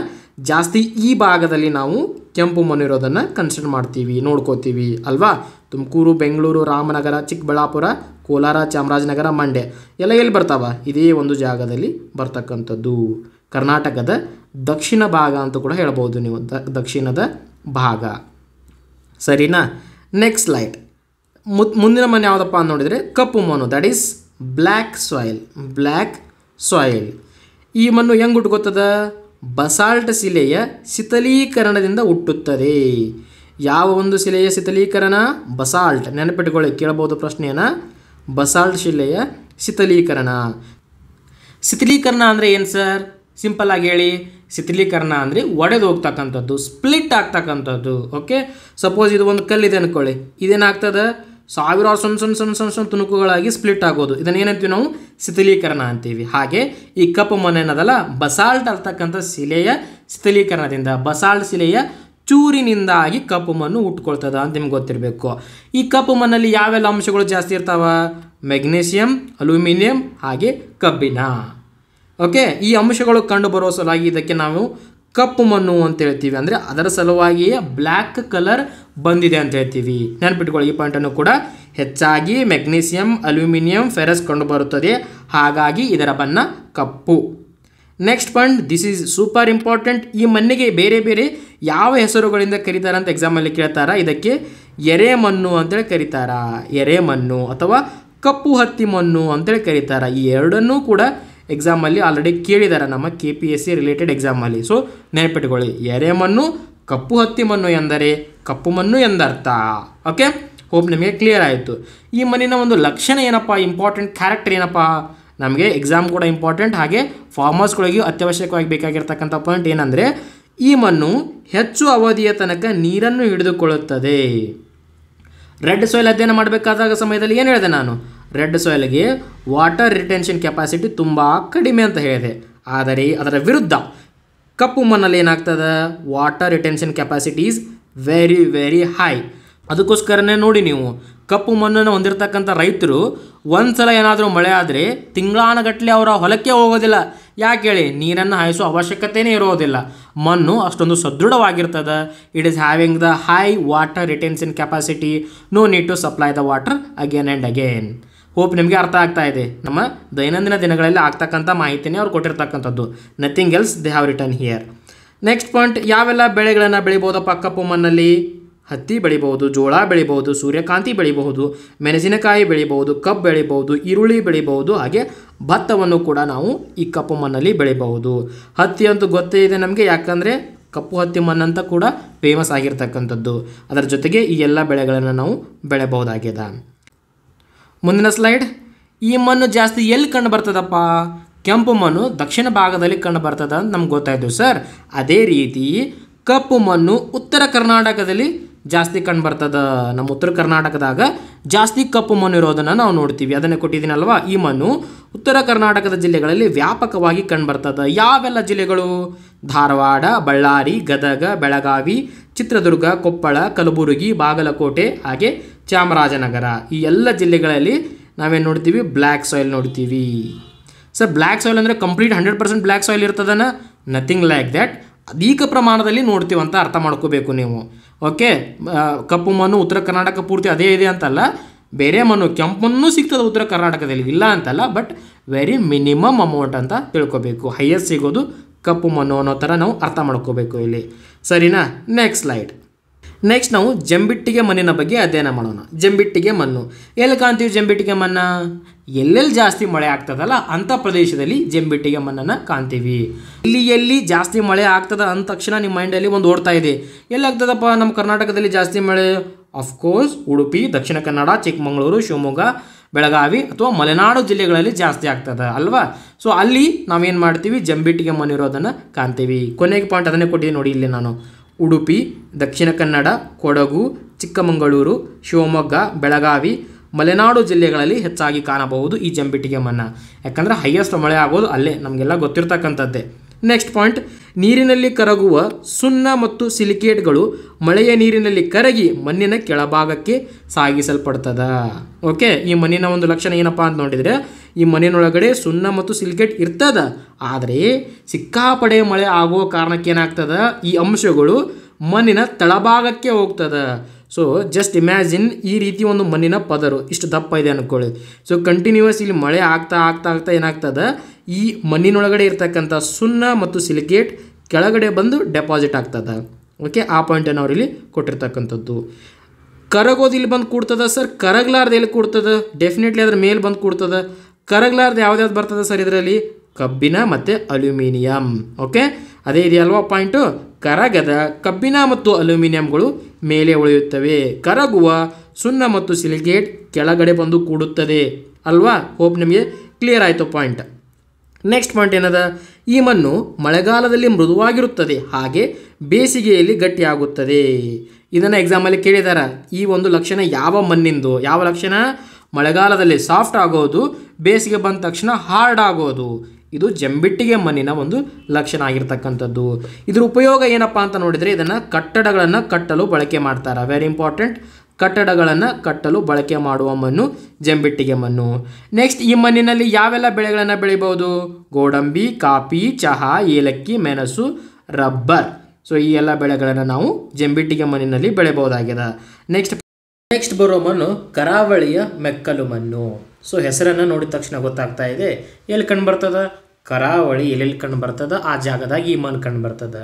ಜಾಸ್ತಿ ಈ ಭಾಗದಲ್ಲಿ ನಾವು ಕೆಂಪು ಮಣ್ಣು ಇರೋದನ್ನು ಕನ್ಸಿಡರ್ ಮಾಡ್ತೀವಿ ನೋಡ್ಕೋತೀವಿ ಅಲ್ವಾ ತುಮಕೂರು ಬೆಂಗಳೂರು ರಾಮನಗರ ಚಿಕ್ಕಬಳ್ಳಾಪುರ ಕೋಲಾರ ಚಾಮರಾಜನಗರ ಮಂಡ್ಯ ಎಲ್ಲ ಎಲ್ಲಿ ಬರ್ತಾವ ಇದೇ ಒಂದು ಜಾಗದಲ್ಲಿ ಬರ್ತಕ್ಕಂಥದ್ದು ಕರ್ನಾಟಕದ ದಕ್ಷಿಣ ಭಾಗ ಅಂತ ಕೂಡ ಹೇಳ್ಬೋದು ನೀವು ದಕ್ಷಿಣದ ಭಾಗ ಸರಿನಾ ನೆಕ್ಸ್ಟ್ ಲೈಟ್ ಮುಂದಿನ ಮನೆ ಯಾವುದಪ್ಪ ಅಂತ ನೋಡಿದರೆ ಕಪ್ಪು ಮಣ್ಣು that is black soil black soil ಈ ಮಣ್ಣು ಹೆಂಗೆ ಹುಟ್ಕೋತದ ಬಸಾಲ್ಟ್ ಶಿಲೆಯ ಶಿಥಲೀಕರಣದಿಂದ ಹುಟ್ಟುತ್ತದೆ ಯಾವ ಒಂದು ಶಿಲೆಯ ಶಿಥಲೀಕರಣ ಬಸಾಲ್ಟ್ ನೆನಪಿಟ್ಕೊಳ್ಳಿ ಕೇಳಬಹುದು ಪ್ರಶ್ನೆಯನ್ನು ಬಸಾಲ್ಟ್ ಶಿಲೆಯ ಶಿಥಲೀಕರಣ ಶಿಥಲೀಕರಣ ಅಂದರೆ ಏನು ಸರ್ ಸಿಂಪಲ್ ಆಗಿ ಹೇಳಿ ಶಿಥಲೀಕರಣ ಅಂದರೆ ಒಡೆದು ಹೋಗ್ತಕ್ಕಂಥದ್ದು ಸ್ಪ್ಲಿಟ್ ಆಗ್ತಕ್ಕಂಥದ್ದು ಓಕೆ ಸಪೋಸ್ ಇದು ಒಂದು ಕಲ್ಲಿದೆ ಅಂದ್ಕೊಳ್ಳಿ ಇದೇನಾಗ್ತದೆ ಸಾವಿರಾರು ಸಣ್ಣ ಸಣ್ಣ ಸಣ್ಣ ಸಣ್ಣ ಸಣ್ಣ ತುಣುಕುಗಳಾಗಿ ಸ್ಪ್ಲಿಟ್ ಆಗೋದು ಇದನ್ನು ಏನಂತೀವಿ ನಾವು ಶಿಥಿಲೀಕರಣ ಅಂತೀವಿ ಹಾಗೆ ಈ ಕಪ್ಪು ಮನೆ ಅನ್ನೋದಲ್ಲ ಬಸಾಲ್ಟ್ ಅಲ್ತಕ್ಕಂಥ ಶಿಲೆಯ ಶಿಥಿಲೀಕರಣದಿಂದ ಬಸಾಲ್ಟ್ ಶಿಲೆಯ ಚೂರಿನಿಂದಾಗಿ ಕಪ್ಪು ಮಣ್ಣು ಉಟ್ಕೊಳ್ತದ ಅಂತ ನಿಮ್ಗೆ ಗೊತ್ತಿರಬೇಕು ಈ ಕಪ್ಪು ಮಣ್ಣಲ್ಲಿ ಯಾವೆಲ್ಲ ಅಂಶಗಳು ಜಾಸ್ತಿ ಇರ್ತಾವ ಮೆಗ್ನೀಷಿಯಂ ಅಲ್ಯೂಮಿನಿಯಂ ಹಾಗೆ ಕಬ್ಬಿಣ ಓಕೆ ಈ ಅಂಶಗಳು ಕಂಡು ಬರೋ ಸಲುವಾಗಿ ಇದಕ್ಕೆ ನಾವು ಕಪ್ಪು ಮಣ್ಣು ಅಂತ ಹೇಳ್ತೀವಿ ಅಂದರೆ ಅದರ ಸಲುವಾಗಿಯೇ ಬ್ಲ್ಯಾಕ್ ಕಲರ್ ಬಂದಿದೆ ಅಂತ ಹೇಳ್ತೀವಿ ನೆನ್ಪಿಟ್ಕೊಳ್ಳಿ ಈ ಪಾಯಿಂಟನ್ನು ಕೂಡ ಹೆಚ್ಚಾಗಿ ಮೆಗ್ನೀಸಿಯಂ ಅಲ್ಯೂಮಿನಿಯಂ ಫೆರಸ್ ಕಂಡುಬರುತ್ತದೆ ಹಾಗಾಗಿ ಇದರ ಬಣ್ಣ ಕಪ್ಪು next point this is super important ಈ ಮಣ್ಣಿಗೆ ಬೇರೆ ಬೇರೆ ಯಾವ ಹೆಸರುಗಳಿಂದ ಕರೀತಾರೆ ಅಂತ ಎಕ್ಸಾಮಲ್ಲಿ ಕೇಳ್ತಾರ ಇದಕ್ಕೆ ಎರೆ ಮಣ್ಣು ಅಂತೇಳಿ ಕರೀತಾರ ಎರೆ ಮಣ್ಣು ಅಥವಾ ಕಪ್ಪು ಹತ್ತಿ ಮಣ್ಣು ಅಂತೇಳಿ ಕರೀತಾರ ಈ ಎರಡನ್ನೂ ಕೂಡ ಎಕ್ಸಾಮಲ್ಲಿ ಆಲ್ರೆಡಿ ಕೇಳಿದ್ದಾರೆ ನಮ್ಮ K P S C related ಎಕ್ಸಾಮಲ್ಲಿ ಸೊ ನೆನಪಿಟ್ಕೊಳ್ಳಿ ಎರೆ ಮಣ್ಣು ಕಪ್ಪು ಹತ್ತಿ ಮಣ್ಣು ಎಂದರೆ ಕಪ್ಪು ಮಣ್ಣು ಎಂದರ್ಥ ಓಕೆ ಹೋಪ್ ನಿಮಗೆ ಕ್ಲಿಯರ್ ಆಯಿತು ಈ ಮಣ್ಣಿನ ಒಂದು ಲಕ್ಷಣ ಏನಪ್ಪ ಇಂಪಾರ್ಟೆಂಟ್ ಕ್ಯಾರೆಕ್ಟರ್ ಏನಪ್ಪ ನಮಗೆ ಎಕ್ಸಾಮ್ ಕೂಡ ಇಂಪಾರ್ಟೆಂಟ್ ಹಾಗೆ ಫಾರ್ಮರ್ಸ್ಗಳಿಗೂ ಅತ್ಯವಶ್ಯಕವಾಗಿ ಬೇಕಾಗಿರ್ತಕ್ಕಂಥ ಪಾಯಿಂಟ್ ಏನಂದರೆ ಈ ಮಣ್ಣು ಹೆಚ್ಚು ಅವಧಿಯ ತನಕ ನೀರನ್ನು ಹಿಡಿದುಕೊಳ್ಳುತ್ತದೆ ರೆಡ್ ಸಾಯಿಲ್ ಅಧ್ಯಯನ ಮಾಡಬೇಕಾದಾಗ ಸಮಯದಲ್ಲಿ ಏನು ಹೇಳಿದೆ ನಾನು ರೆಡ್ ಸಾಯಿಲ್ಗೆ ವಾಟರ್ ರಿಟೆನ್ಷನ್ ಕೆಪಾಸಿಟಿ ತುಂಬ ಕಡಿಮೆ ಅಂತ ಹೇಳಿದೆ ಆದರೆ ಅದರ ವಿರುದ್ಧ ಕಪ್ಪು ಮಣ್ಣಲ್ಲಿ ಏನಾಗ್ತದೆ water retention capacity is very very high ಅದಕ್ಕೋಸ್ಕರನೇ ನೋಡಿ ನೀವು ಕಪ್ಪು ಮಣ್ಣನ್ನು ಹೊಂದಿರತಕ್ಕಂಥ ರೈತರು ಒಂದು ಸಲ ಏನಾದರೂ ಮಳೆ ಆದರೆ ತಿಂಗಳಾನಗಟ್ಟಲೆ ಅವರ ಹೊಲಕ್ಕೆ ಹೋಗೋದಿಲ್ಲ ಯಾಕೆ ಹೇಳಿ ನೀರನ್ನು ಹಾಯಿಸೋ ಅವಶ್ಯಕತೆಯೇ ಇರೋದಿಲ್ಲ ಮಣ್ಣು ಅಷ್ಟೊಂದು ಸದೃಢವಾಗಿರ್ತದೆ it is having the high water retention capacity no need to supply the water again and again hope ನಿಮಗೆ ಅರ್ಥ ಆಗ್ತಾ ಇದೆ ನಮ್ಮ ದೈನಂದಿನ ದಿನಗಳಲ್ಲಿ ಆಗ್ತಕ್ಕಂಥ ಮಾಹಿತಿನೇ ಅವ್ರು ಕೊಟ್ಟಿರ್ತಕ್ಕಂಥದ್ದು nothing else they have return here next point ಯಾವೆಲ್ಲ ಬೆಳೆಗಳನ್ನು ಬೆಳಿಬೋದಪ್ಪ ಕಪ್ಪು ಮಣ್ಣಲ್ಲಿ ಹತ್ತಿ ಬೆಳಿಬಹುದು ಜೋಳ ಬೆಳಿಬಹುದು ಸೂರ್ಯಕಾಂತಿ ಬೆಳಿಬಹುದು ಮೆಣಸಿನಕಾಯಿ ಬೆಳಿಬಹುದು ಕಬ್ಬು ಬೆಳಿಬಹುದು ಈರುಳ್ಳಿ ಬೆಳಿಬಹುದು ಹಾಗೆ ಭತ್ತವನ್ನು ಕೂಡ ನಾವು ಈ ಕಪ್ಪು ಮಣ್ಣಲ್ಲಿ ಬೆಳಿಬಹುದು ಹತ್ತಿ ಅಂತೂ ಗೊತ್ತೇ ಇದೆ ನಮಗೆ ಯಾಕಂದರೆ ಕಪ್ಪು ಹತ್ತಿ ಮಣ್ಣಂತ ಕೂಡ ಫೇಮಸ್ ಆಗಿರ್ತಕ್ಕಂಥದ್ದು ಅದರ ಜೊತೆಗೆ ಈ ಎಲ್ಲ ಬೆಳೆಗಳನ್ನು ನಾವು ಬೆಳೆಯಬಹುದಾಗಿದೆ ಮುಂದಿನ ಸ್ಲೈಡ್ ಈ ಮಣ್ಣು ಜಾಸ್ತಿ ಎಲ್ಲಿ ಕಂಡು ಬರ್ತದಪ್ಪ ಕೆಂಪು ಮಣ್ಣು ದಕ್ಷಿಣ ಭಾಗದಲ್ಲಿ ಕಂಡು ಬರ್ತದೆ ಅಂತ ನಮ್ಗೆ ಗೊತ್ತಾಯಿತು ಸರ್ ಅದೇ ರೀತಿ ಕಪ್ಪು ಮಣ್ಣು ಉತ್ತರ ಕರ್ನಾಟಕದಲ್ಲಿ ಜಾಸ್ತಿ ಕಂಡು ಬರ್ತದೆ ನಮ್ಮ ಉತ್ತರ ಕರ್ನಾಟಕದಾಗ ಜಾಸ್ತಿ ಕಪ್ಪು ಮಣ್ಣು ಇರೋದನ್ನು ನಾವು ನೋಡ್ತೀವಿ ಅದನ್ನೇ ಕೊಟ್ಟಿದ್ದೀನಲ್ವಾ ಈ ಮಣ್ಣು ಉತ್ತರ ಕರ್ನಾಟಕದ ಜಿಲ್ಲೆಗಳಲ್ಲಿ ವ್ಯಾಪಕವಾಗಿ ಕಂಡುಬರ್ತದೆ ಯಾವೆಲ್ಲ ಜಿಲ್ಲೆಗಳು ಧಾರವಾಡ ಬಳ್ಳಾರಿ ಗದಗ ಬೆಳಗಾವಿ ಚಿತ್ರದುರ್ಗ ಕೊಪ್ಪಳ ಕಲಬುರಗಿ ಬಾಗಲಕೋಟೆ ಹಾಗೆ ಚಾಮರಾಜನಗರ ಈ ಎಲ್ಲ ಜಿಲ್ಲೆಗಳಲ್ಲಿ ನಾವೇನು ನೋಡ್ತೀವಿ ಬ್ಲ್ಯಾಕ್ ಸಾಯಿಲ್ ನೋಡ್ತೀವಿ ಸರ್ ಬ್ಲ್ಯಾಕ್ ಸಾಯಿಲ್ ಅಂದರೆ complete hundred percent black soil ಇರ್ತದನ ನಥಿಂಗ್ ಲೈಕ್ ದ್ಯಾಟ್ ಅಧಿಕ ಪ್ರಮಾಣದಲ್ಲಿ ನೋಡ್ತೀವಿ ಅಂತ ಅರ್ಥ ಮಾಡ್ಕೋಬೇಕು ನೀವು ಓಕೆ ಕಪ್ಪು ಮಣ್ಣು ಉತ್ತರ ಕರ್ನಾಟಕ ಪೂರ್ತಿ ಅದೇ ಇದೆ ಅಂತಲ್ಲ ಬೇರೆ ಮಣ್ಣು ಕೆಂಪು ಮಣ್ಣು ಸಿಗ್ತದೆ ಉತ್ತರ ಕರ್ನಾಟಕದಲ್ಲಿ ಇಲ್ಲ ಅಂತಲ್ಲ ಬಟ್ ವೆರಿ ಮಿನಿಮಮ್ ಅಮೌಂಟ್ ಅಂತ ತಿಳ್ಕೊಬೇಕು ಹೈಯೆಸ್ಟ್ ಸಿಗೋದು ಕಪ್ಪು ಮಣ್ಣು ಅನ್ನೋ ಥರ ನಾವು ಅರ್ಥ ಮಾಡ್ಕೋಬೇಕು ಇಲ್ಲಿ ಸರಿನಾ ನೆಕ್ಸ್ಟ್ ಸ್ಲೈಡ್ ನೆಕ್ಸ್ಟ್ ನಾವು ಜಂಬಿಟ್ಟಿಗೆ ಮಣ್ಣಿನ ಬಗ್ಗೆ ಅಧ್ಯಯನ ಮಾಡೋಣ ಜಂಬಿಟ್ಟಿಗೆ ಮಣ್ಣು ಎಲ್ಲಿ ಕಾಣ್ತೀವಿ ಜಂಬಿಟ್ಟಿಗೆ ಮಣ್ಣ ಎಲ್ಲೆಲ್ಲಿ ಜಾಸ್ತಿ ಮಳೆ ಆಗ್ತದಲ್ಲ ಅಂಥ ಪ್ರದೇಶದಲ್ಲಿ ಜಂಬಿಟ್ಟಿಗೆ ಮಣ್ಣನ್ನು ಕಾಣ್ತೀವಿ ಇಲ್ಲಿ ಎಲ್ಲಿ ಜಾಸ್ತಿ ಮಳೆ ಆಗ್ತದ ಅಂದ ತಕ್ಷಣ ನಿಮ್ಮ ಮೈಂಡಲ್ಲಿ ಒಂದು ಓಡ್ತಾ ಇದೆ ಎಲ್ಲಾಗ್ತದಪ್ಪ ನಮ್ಮ ಕರ್ನಾಟಕದಲ್ಲಿ ಜಾಸ್ತಿ ಮಳೆ ಅಫ್ಕೋರ್ಸ್ ಉಡುಪಿ ದಕ್ಷಿಣ ಕನ್ನಡ ಚಿಕ್ಕಮಗಳೂರು ಶಿವಮೊಗ್ಗ ಬೆಳಗಾವಿ ಅಥವಾ ಮಲೆನಾಡು ಜಿಲ್ಲೆಗಳಲ್ಲಿ ಜಾಸ್ತಿ ಆಗ್ತದೆ ಅಲ್ವಾ ಸೊ ಅಲ್ಲಿ ನಾವೇನು ಮಾಡ್ತೀವಿ ಜಂಬಿಟ್ಟಿಗೆ ಮಣ್ಣಿರೋದನ್ನು ಕಾಣ್ತೀವಿ ಕೊನೆಗೆ ಪಾಯಿಂಟ್ ಅದನ್ನೇ ಕೊಟ್ಟಿದ್ದೀನಿ ನೋಡಿ ಇಲ್ಲಿ ನಾನು ಉಡುಪಿ ದಕ್ಷಿಣ ಕನ್ನಡ ಕೊಡಗು ಚಿಕ್ಕಮಗಳೂರು ಶಿವಮೊಗ್ಗ ಬೆಳಗಾವಿ ಮಲೆನಾಡು ಜಿಲ್ಲೆಗಳಲ್ಲಿ ಹೆಚ್ಚಾಗಿ ಕಾಣಬಹುದು ಈ ಜಂಬಿಟ್ಟಿಗೆ ಮನ್ನ ಯಾಕಂದರೆ ಹೈಯೆಸ್ಟ್ ಮಳೆ ಆಗೋದು ಅಲ್ಲೇ ನಮಗೆಲ್ಲ ಗೊತ್ತಿರ್ತಕ್ಕಂಥದ್ದೇ ನೆಕ್ಸ್ಟ್ ಪಾಯಿಂಟ್ ನೀರಿನಲ್ಲಿ ಕರಗುವ ಸುಣ್ಣ ಮತ್ತು ಸಿಲಿಕೇಟ್ಗಳು ಮಳೆಯ ನೀರಿನಲ್ಲಿ ಕರಗಿ ಮಣ್ಣಿನ ಕೆಳಭಾಗಕ್ಕೆ ಸಾಗಿಸಲ್ಪಡ್ತದ ಓಕೆ ಈ ಮಣ್ಣಿನ ಒಂದು ಲಕ್ಷಣ ಏನಪ್ಪ ಅಂತ ನೋಡಿದರೆ ಈ ಮನೆಯೊಳಗಡೆ ಸುಣ್ಣ ಮತ್ತು ಸಿಲ್ಕೇಟ್ ಇರ್ತದ ಆದರೆ ಸಿಕ್ಕಾಪಡೆ ಮಳೆ ಆಗೋ ಕಾರಣಕ್ಕೆ ಏನಾಗ್ತದ ಈ ಅಂಶಗಳು ಮಣ್ಣಿನ ತಳಭಾಗಕ್ಕೆ ಹೋಗ್ತದ ಸೊ ಜಸ್ಟ್ ಇಮ್ಯಾಜಿನ್ ಈ ರೀತಿ ಒಂದು ಮಣ್ಣಿನ ಪದರು ಇಷ್ಟು ದಪ್ಪ ಇದೆ ಅನ್ಕೊಳ್ಳಿ ಸೊ ಕಂಟಿನ್ಯೂಸ್ ಇಲ್ಲಿ ಮಳೆ ಆಗ್ತಾ ಆಗ್ತಾ ಆಗ್ತಾ ಏನಾಗ್ತದೆ ಈ ಮಣ್ಣಿನೊಳಗಡೆ ಇರ್ತಕ್ಕಂಥ ಸುಣ್ಣ ಮತ್ತು ಸಿಲಿಕೇಟ್ ಕೆಳಗಡೆ ಬಂದು ಡೆಪಾಸಿಟ್ ಆಗ್ತದೆ ಓಕೆ ಆ ಪಾಯಿಂಟನ್ನು ಅವ್ರಿಲ್ಲಿ ಇಲ್ಲಿ ಕೊಟ್ಟಿರ್ತಕ್ಕಂಥದ್ದು ಕರಗೋದು ಇಲ್ಲಿ ಬಂದು ಕೂಡ್ತದ ಸರ್ ಕರಗ್ಲಾರ್ದು ಎಲ್ಲಿ ಕೂಡ್ತದೆ ಡೆಫಿನೆಟ್ಲಿ ಅದ್ರ ಮೇಲೆ ಬಂದು ಕೂಡ್ತದೆ ಕರಗ್ಲಾರ್ದು ಯಾವ್ದು ಬರ್ತದೆ ಸರ್ ಇದರಲ್ಲಿ ಕಬ್ಬಿನ ಮತ್ತು ಅಲ್ಯೂಮಿನಿಯಂ ಓಕೆ ಅದೇ ಇದೆಯಲ್ವಾ ಪಾಯಿಂಟು ಕರಗದ ಕಬ್ಬಿನ ಮತ್ತು ಅಲ್ಯೂಮಿನಿಯಂಗಳು ಮೇಲೆ ಉಳಿಯುತ್ತವೆ ಕರಗುವ ಸುಣ್ಣ ಮತ್ತು ಸಿಲಿಗೇಟ್ ಕೆಳಗಡೆ ಬಂದು ಕೂಡುತ್ತದೆ ಅಲ್ವಾ ಹೋಪ್ ನಿಮಗೆ ಕ್ಲಿಯರ್ ಆಯಿತು ಪಾಯಿಂಟ್ ನೆಕ್ಸ್ಟ್ ಪಾಯಿಂಟ್ ಏನದ ಈ ಮಣ್ಣು ಮಳೆಗಾಲದಲ್ಲಿ ಮೃದುವಾಗಿರುತ್ತದೆ ಹಾಗೆ ಬೇಸಿಗೆಯಲ್ಲಿ ಗಟ್ಟಿಯಾಗುತ್ತದೆ ಇದನ್ನು ಎಕ್ಸಾಮಲ್ಲಿ ಕೇಳಿದಾರ ಈ ಒಂದು ಲಕ್ಷಣ ಯಾವ ಮಣ್ಣಿಂದು ಯಾವ ಲಕ್ಷಣ ಮಳೆಗಾಲದಲ್ಲಿ ಸಾಫ್ಟ್ ಆಗೋದು ಬೇಸಿಗೆ ಬಂದ ತಕ್ಷಣ ಹಾರ್ಡ್ ಆಗೋದು ಇದು ಜಂಬಿಟ್ಟಿಗೆ ಮಣ್ಣಿನ ಒಂದು ಲಕ್ಷಣ ಆಗಿರ್ತಕ್ಕಂಥದ್ದು ಇದ್ರ ಉಪಯೋಗ ಏನಪ್ಪ ಅಂತ ನೋಡಿದರೆ ಇದನ್ನು ಕಟ್ಟಡಗಳನ್ನು ಕಟ್ಟಲು ಬಳಕೆ ಮಾಡ್ತಾರೆ ವೆರಿ ಇಂಪಾರ್ಟೆಂಟ್ ಕಟ್ಟಡಗಳನ್ನು ಕಟ್ಟಲು ಬಳಕೆ ಮಾಡುವ ಮಣ್ಣು ಜಂಬಿಟ್ಟಿಗೆ ಮಣ್ಣು ನೆಕ್ಸ್ಟ್ ಈ ಮಣ್ಣಿನಲ್ಲಿ ಯಾವೆಲ್ಲ ಬೆಳೆಗಳನ್ನು ಬೆಳಿಬೋದು ಗೋಡಂಬಿ ಕಾಫಿ ಚಹಾ ಏಲಕ್ಕಿ ಮೆಣಸು ರಬ್ಬರ್ ಸೊ ಈ ಎಲ್ಲ ಬೆಳೆಗಳನ್ನು ನಾವು ಜಂಬಿಟ್ಟಿಗೆ ಮಣ್ಣಿನಲ್ಲಿ ಬೆಳೆಬಹುದಾಗಿದೆ ನೆಕ್ಸ್ಟ್ ನೆಕ್ಸ್ಟ್ ಬರೋ ಮಣ್ಣು ಕರಾವಳಿಯ ಮೆಕ್ಕಲು ಮಣ್ಣು ಸೊ ಹೆಸರನ್ನು ನೋಡಿದ ತಕ್ಷಣ ಗೊತ್ತಾಗ್ತಾ ಇದೆ ಎಲ್ಲಿ ಕಂಡು ಬರ್ತದ ಕರಾವಳಿ ಎಲ್ಲೆಲ್ಲಿ ಕಂಡು ಬರ್ತದ ಆ ಜಾಗದಾಗ ಈ ಮಣ್ಣು ಕಂಡು ಬರ್ತದ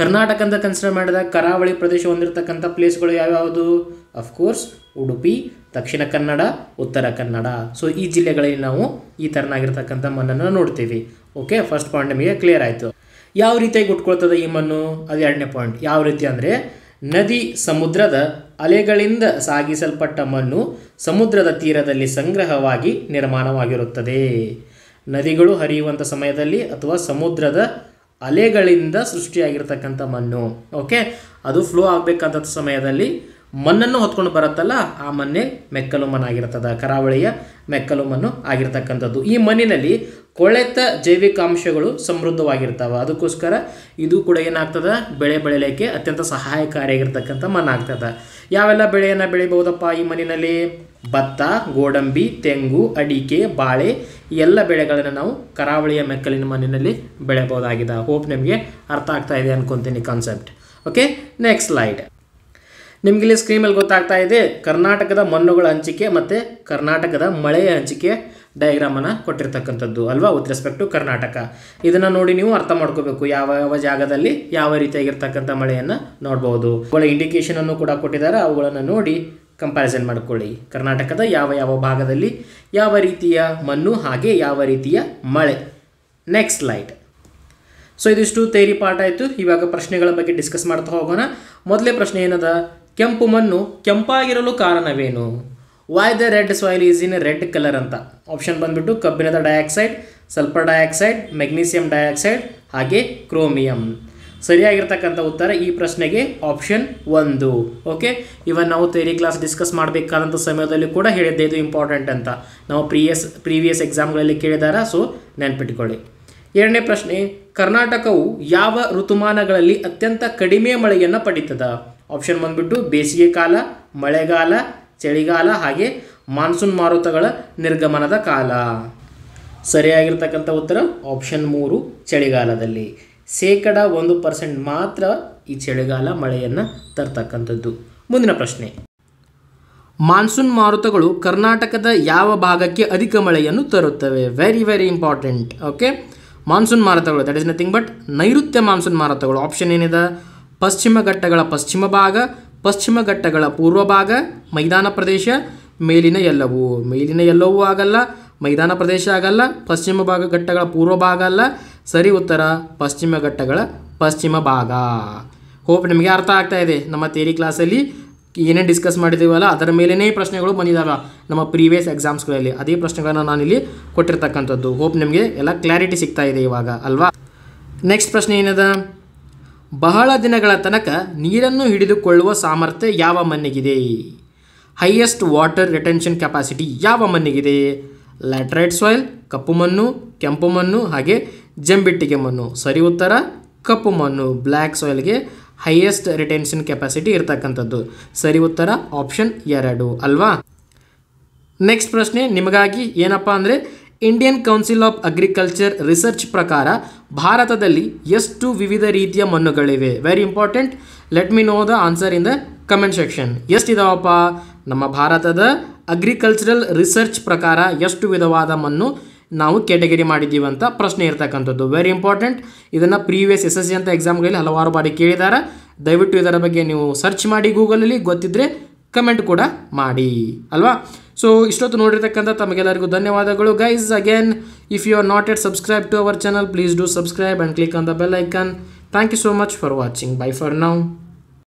ಕರ್ನಾಟಕ ಅಂತ ಕನ್ಸಿಡರ್ ಮಾಡಿದಾಗ ಕರಾವಳಿ ಪ್ರದೇಶ ಹೊಂದಿರತಕ್ಕಂಥ ಪ್ಲೇಸ್ಗಳು ಯಾವ್ಯಾವುದು ಅಫ್ಕೋರ್ಸ್ ಉಡುಪಿ ದಕ್ಷಿಣ ಕನ್ನಡ ಉತ್ತರ ಕನ್ನಡ ಸೊ ಈ ಜಿಲ್ಲೆಗಳಲ್ಲಿ ನಾವು ಈ ಥರನಾಗಿರ್ತಕ್ಕಂಥ ಮಣ್ಣನ್ನು ನೋಡ್ತೀವಿ ಓಕೆ ಫಸ್ಟ್ ಪಾಯಿಂಟ್ ನಿಮಗೆ ಕ್ಲಿಯರ್ ಆಯಿತು ಯಾವ ರೀತಿಯಾಗಿ ಉಟ್ಕೊಳ್ತದೆ ಈ ಮಣ್ಣು ಅದು ಎರಡನೇ ಪಾಯಿಂಟ್ ಯಾವ ರೀತಿ ಅಂದರೆ ನದಿ ಸಮುದ್ರದ ಅಲೆಗಳಿಂದ ಸಾಗಿಸಲ್ಪಟ್ಟ ಮಣ್ಣು ಸಮುದ್ರದ ತೀರದಲ್ಲಿ ಸಂಗ್ರಹವಾಗಿ ನಿರ್ಮಾಣವಾಗಿರುತ್ತದೆ ನದಿಗಳು ಹರಿಯುವಂಥ ಸಮಯದಲ್ಲಿ ಅಥವಾ ಸಮುದ್ರದ ಅಲೆಗಳಿಂದ ಸೃಷ್ಟಿಯಾಗಿರ್ತಕ್ಕಂಥ ಮಣ್ಣು ಓಕೆ ಅದು ಫ್ಲೋ ಆಗಬೇಕಂತ ಸಮಯದಲ್ಲಿ ಮಣ್ಣನ್ನು ಹೊತ್ಕೊಂಡು ಬರುತ್ತಲ್ಲ ಆ ಮಣ್ಣೆ ಮೆಕ್ಕಲು ಮಣ್ಣಾಗಿರ್ತದೆ ಕರಾವಳಿಯ ಮೆಕ್ಕಲು ಮಣ್ಣು ಆಗಿರ್ತಕ್ಕಂಥದ್ದು ಈ ಮಣ್ಣಿನಲ್ಲಿ ಕೊಳೆತ ಜೈವಿಕಾಂಶಗಳು ಸಮೃದ್ಧವಾಗಿರ್ತಾವೆ ಅದಕ್ಕೋಸ್ಕರ ಇದು ಕೂಡ ಏನಾಗ್ತದೆ ಬೆಳೆ ಬೆಳಿಲಿಕ್ಕೆ ಅತ್ಯಂತ ಸಹಾಯಕಾರಿಯಾಗಿರ್ತಕ್ಕಂಥ ಮಣ್ಣಾಗ್ತದೆ ಯಾವೆಲ್ಲ ಬೆಳೆಯನ್ನು ಬೆಳಿಬೋದಪ್ಪ ಈ ಮಣ್ಣಿನಲ್ಲಿ ಭತ್ತ ಗೋಡಂಬಿ ತೆಂಗು ಅಡಿಕೆ ಬಾಳೆ ಎಲ್ಲ ಬೆಳೆಗಳನ್ನು ನಾವು ಕರಾವಳಿಯ ಮೆಕ್ಕಲಿನ ಮಣ್ಣಿನಲ್ಲಿ ಬೆಳೆಯಬಹುದಾಗಿದೆ ಹೋಪ್ ನಿಮಗೆ ಅರ್ಥ ಆಗ್ತಾ ಇದೆ ಅನ್ಕೊಂತೀನಿ ಕಾನ್ಸೆಪ್ಟ್ ಓಕೆ ನೆಕ್ಸ್ಟ್ ಸ್ಲೈಡ್ ನಿಮಗಿಲ್ಲಿ ಸ್ಕ್ರೀನಲ್ಲಿ ಗೊತ್ತಾಗ್ತಾ ಇದೆ ಕರ್ನಾಟಕದ ಮಣ್ಣುಗಳ ಹಂಚಿಕೆ ಮತ್ತು ಕರ್ನಾಟಕದ ಮಳೆಯ ಹಂಚಿಕೆ ಡಯಾಗ್ರಾಮನ್ನು ಕೊಟ್ಟಿರ್ತಕ್ಕಂಥದ್ದು ಅಲ್ವಾ ವಿತ್ ರೆಸ್ಪೆಕ್ಟ್ ಟು ಕರ್ನಾಟಕ ಇದನ್ನು ನೋಡಿ ನೀವು ಅರ್ಥ ಮಾಡ್ಕೋಬೇಕು ಯಾವ ಯಾವ ಜಾಗದಲ್ಲಿ ಯಾವ ರೀತಿಯಾಗಿರ್ತಕ್ಕಂಥ ಮಳೆಯನ್ನು ನೋಡ್ಬೋದು ಅವುಗಳ ಇಂಡಿಕೇಷನನ್ನು ಕೂಡ ಕೊಟ್ಟಿದ್ದಾರೆ ಅವುಗಳನ್ನು ನೋಡಿ ಕಂಪ್ಯಾರಿಸನ್ ಮಾಡ್ಕೊಳ್ಳಿ ಕರ್ನಾಟಕದ ಯಾವ ಯಾವ ಭಾಗದಲ್ಲಿ ಯಾವ ರೀತಿಯ ಮಣ್ಣು ಹಾಗೆ ಯಾವ ರೀತಿಯ ಮಳೆ ನೆಕ್ಸ್ಟ್ ಲೈಟ್ ಸೊ ಇದಿಷ್ಟು ತೇರಿ ಪಾಠ ಆಯಿತು ಇವಾಗ ಪ್ರಶ್ನೆಗಳ ಬಗ್ಗೆ ಡಿಸ್ಕಸ್ ಮಾಡ್ತಾ ಹೋಗೋಣ ಮೊದಲೇ ಪ್ರಶ್ನೆ ಏನದ ಕೆಂಪು ಮಣ್ಣು ಕೆಂಪಾಗಿರಲು ಕಾರಣವೇನು why the red soil is in red colour ಅಂತ ಆಪ್ಷನ್ ಬಂದ್ಬಿಟ್ಟು ಕಬ್ಬಿಣದ dioxide sulphur dioxide magnesium dioxide ಹಾಗೆ ಕ್ರೋಮಿಯಂ ಸರಿಯಾಗಿರ್ತಕ್ಕಂಥ ಉತ್ತರ ಈ ಪ್ರಶ್ನೆಗೆ ಆಪ್ಷನ್ ಒಂದು ಓಕೆ ಇವನ್ ನಾವು ತೇರಿ ಕ್ಲಾಸ್ ಡಿಸ್ಕಸ್ ಮಾಡಬೇಕಾದಂಥ ಸಮಯದಲ್ಲಿ ಕೂಡ ಹೇಳಿದ್ದೆ ಇದು ಇಂಪಾರ್ಟೆಂಟ್ ಅಂತ ನಾವು ಪ್ರಿಯಸ್ ಪ್ರೀವಿಯಸ್ ಎಕ್ಸಾಮ್ಗಳಲ್ಲಿ ಕೇಳಿದಾರ ಸೊ ನೆನ್ಪಿಟ್ಕೊಳ್ಳಿ ಎರಡನೇ ಪ್ರಶ್ನೆ ಕರ್ನಾಟಕವು ಯಾವ ಋತುಮಾನಗಳಲ್ಲಿ ಅತ್ಯಂತ ಕಡಿಮೆ ಮಳೆಯನ್ನು ಪಡಿತದ ಆಪ್ಷನ್ ಬಂದ್ಬಿಟ್ಟು ಬೇಸಿಗೆ ಕಾಲ ಮಳೆಗಾಲ ಚಳಿಗಾಲ ಹಾಗೆ ಮಾನ್ಸೂನ್ ಮಾರುತಗಳ ನಿರ್ಗಮನದ ಕಾಲ ಸರಿಯಾಗಿರ್ತಕ್ಕಂಥ ಉತ್ತರ ಆಪ್ಷನ್ ಮೂರು ಚಳಿಗಾಲದಲ್ಲಿ ಶೇಕಡ ಒಂದು ಪರ್ಸೆಂಟ್ ಮಾತ್ರ ಈ ಚಳಿಗಾಲ ಮಳೆಯನ್ನು ತರ್ತಕ್ಕಂಥದ್ದು ಮುಂದಿನ ಪ್ರಶ್ನೆ ಮಾನ್ಸೂನ್ ಮಾರುತಗಳು ಕರ್ನಾಟಕದ ಯಾವ ಭಾಗಕ್ಕೆ ಅಧಿಕ ಮಳೆಯನ್ನು ತರುತ್ತವೆ very very important okay monsoon ಮಾರುತಗಳು ದಟ್ ಇಸ್ ನಥಿಂಗ್ ಬಟ್ ನೈಋತ್ಯ ಮಾನ್ಸೂನ್ ಮಾರುತಗಳು ಆಪ್ಷನ್ ಏನಿದೆ ಪಶ್ಚಿಮ ಘಟ್ಟಗಳ ಪಶ್ಚಿಮ ಭಾಗ ಪಶ್ಚಿಮ ಘಟ್ಟಗಳ ಪೂರ್ವ ಭಾಗ ಮೈದಾನ ಪ್ರದೇಶ ಮೇಲಿನ ಎಲ್ಲವೂ ಮೇಲಿನ ಎಲ್ಲವೂ ಆಗಲ್ಲ ಮೈದಾನ ಪ್ರದೇಶ ಆಗಲ್ಲ ಪಶ್ಚಿಮ ಭಾಗ ಘಟ್ಟಗಳ ಪೂರ್ವ ಭಾಗ ಅಲ್ಲ ಸರಿ ಉತ್ತರ ಪಶ್ಚಿಮ ಘಟ್ಟಗಳ ಪಶ್ಚಿಮ ಭಾಗ ಹೋಪ್ ನಿಮಗೆ ಅರ್ಥ ಆಗ್ತಾ ಇದೆ ನಮ್ಮ ತೇರಿ ಕ್ಲಾಸಲ್ಲಿ ಏನೇನು ಡಿಸ್ಕಸ್ ಮಾಡಿದ್ದೀವಲ್ಲ ಅದರ ಮೇಲೇ ಪ್ರಶ್ನೆಗಳು ಬಂದಿದ್ದಾವೆ ನಮ್ಮ ಪ್ರೀವಿಯಸ್ ಎಕ್ಸಾಮ್ಸ್ಗಳಲ್ಲಿ ಅದೇ ಪ್ರಶ್ನೆಗಳನ್ನು ನಾನಿಲ್ಲಿ ಕೊಟ್ಟಿರ್ತಕ್ಕಂಥದ್ದು ಹೋಪ್ ನಿಮಗೆ ಎಲ್ಲ ಕ್ಲಾರಿಟಿ ಸಿಗ್ತಾ ಇದೆ ಇವಾಗ ಅಲ್ವಾ ನೆಕ್ಸ್ಟ್ ಪ್ರಶ್ನೆ ಏನಿದೆ ಬಹಳ ದಿನಗಳ ತನಕ ನೀರನ್ನು ಹಿಡಿದುಕೊಳ್ಳುವ ಸಾಮರ್ಥ್ಯ ಯಾವ ಮಣ್ಣಿಗಿದೆ ಹೈಯೆಸ್ಟ್ ವಾಟರ್ ರಿಟೆನ್ಷನ್ ಕೆಪಾಸಿಟಿ ಯಾವ ಮಣ್ಣಿಗಿದೆ ಲ್ಯಾಟ್ರೈಟ್ ಸಾಯಿಲ್ ಕಪ್ಪು ಮಣ್ಣು ಕೆಂಪು ಮಣ್ಣು ಹಾಗೆ ಜಂಬಿಟ್ಟಿಗೆ ಮಣ್ಣು ಸರಿ ಉತ್ತರ ಕಪ್ಪು ಮಣ್ಣು ಬ್ಲ್ಯಾಕ್ ಸಾಯಿಲ್ಗೆ ಹೈಯೆಸ್ಟ್ ರಿಟೆನ್ಷನ್ ಕೆಪಾಸಿಟಿ ಇರತಕ್ಕಂಥದ್ದು ಸರಿ ಉತ್ತರ ಆಪ್ಷನ್ ಎರಡು ಅಲ್ವಾ ನೆಕ್ಸ್ಟ್ ಪ್ರಶ್ನೆ ನಿಮಗಾಗಿ ಏನಪ್ಪಾ ಅಂದರೆ Indian council of agriculture research ಪ್ರಕಾರ ಭಾರತದಲ್ಲಿ ಎಷ್ಟು ವಿವಿಧ ರೀತಿಯ ಮಣ್ಣುಗಳಿವೆ very important let me know the answer in the comment section ಎಷ್ಟಿದಾವಪ್ಪ ನಮ್ಮ ಭಾರತದ ಅಗ್ರಿಕಲ್ಚರಲ್ ರಿಸರ್ಚ್ ಪ್ರಕಾರ ಎಷ್ಟು ವಿಧವಾದ ಮಣ್ಣು ನಾವು ಕ್ಯಾಟಗರಿ ಮಾಡಿದ್ದೀವಿ ಅಂತ ಪ್ರಶ್ನೆ ಇರ್ತಕ್ಕಂಥದ್ದು ವೆರಿ ಇಂಪಾರ್ಟೆಂಟ್ ಇದನ್ನು ಪ್ರೀವಿಯಸ್ ಎಸ್ ಎಸ್ ಸಿ ಅಂತ ಎಕ್ಸಾಮ್ಗಳಲ್ಲಿ ಹಲವಾರು ಬಾರಿ ಕೇಳಿದ್ದಾರೆ ದಯವಿಟ್ಟು ಇದರ ಬಗ್ಗೆ ನೀವು ಸರ್ಚ್ ಮಾಡಿ ಗೂಗಲಲ್ಲಿ ಗೊತ್ತಿದ್ದರೆ ಕಮೆಂಟ್ ಕೂಡ ಮಾಡಿ ಅಲ್ವಾ ಸೊ ಇಷ್ಟೊತ್ತು ನೋಡಿರ್ತಕ್ಕಂಥ ತಮಗೆಲ್ಲರಿಗೂ ಧನ್ಯವಾದಗಳು guys again if you are not yet subscribe to our channel please do subscribe and click on the bell icon thank you so much for watching bye for now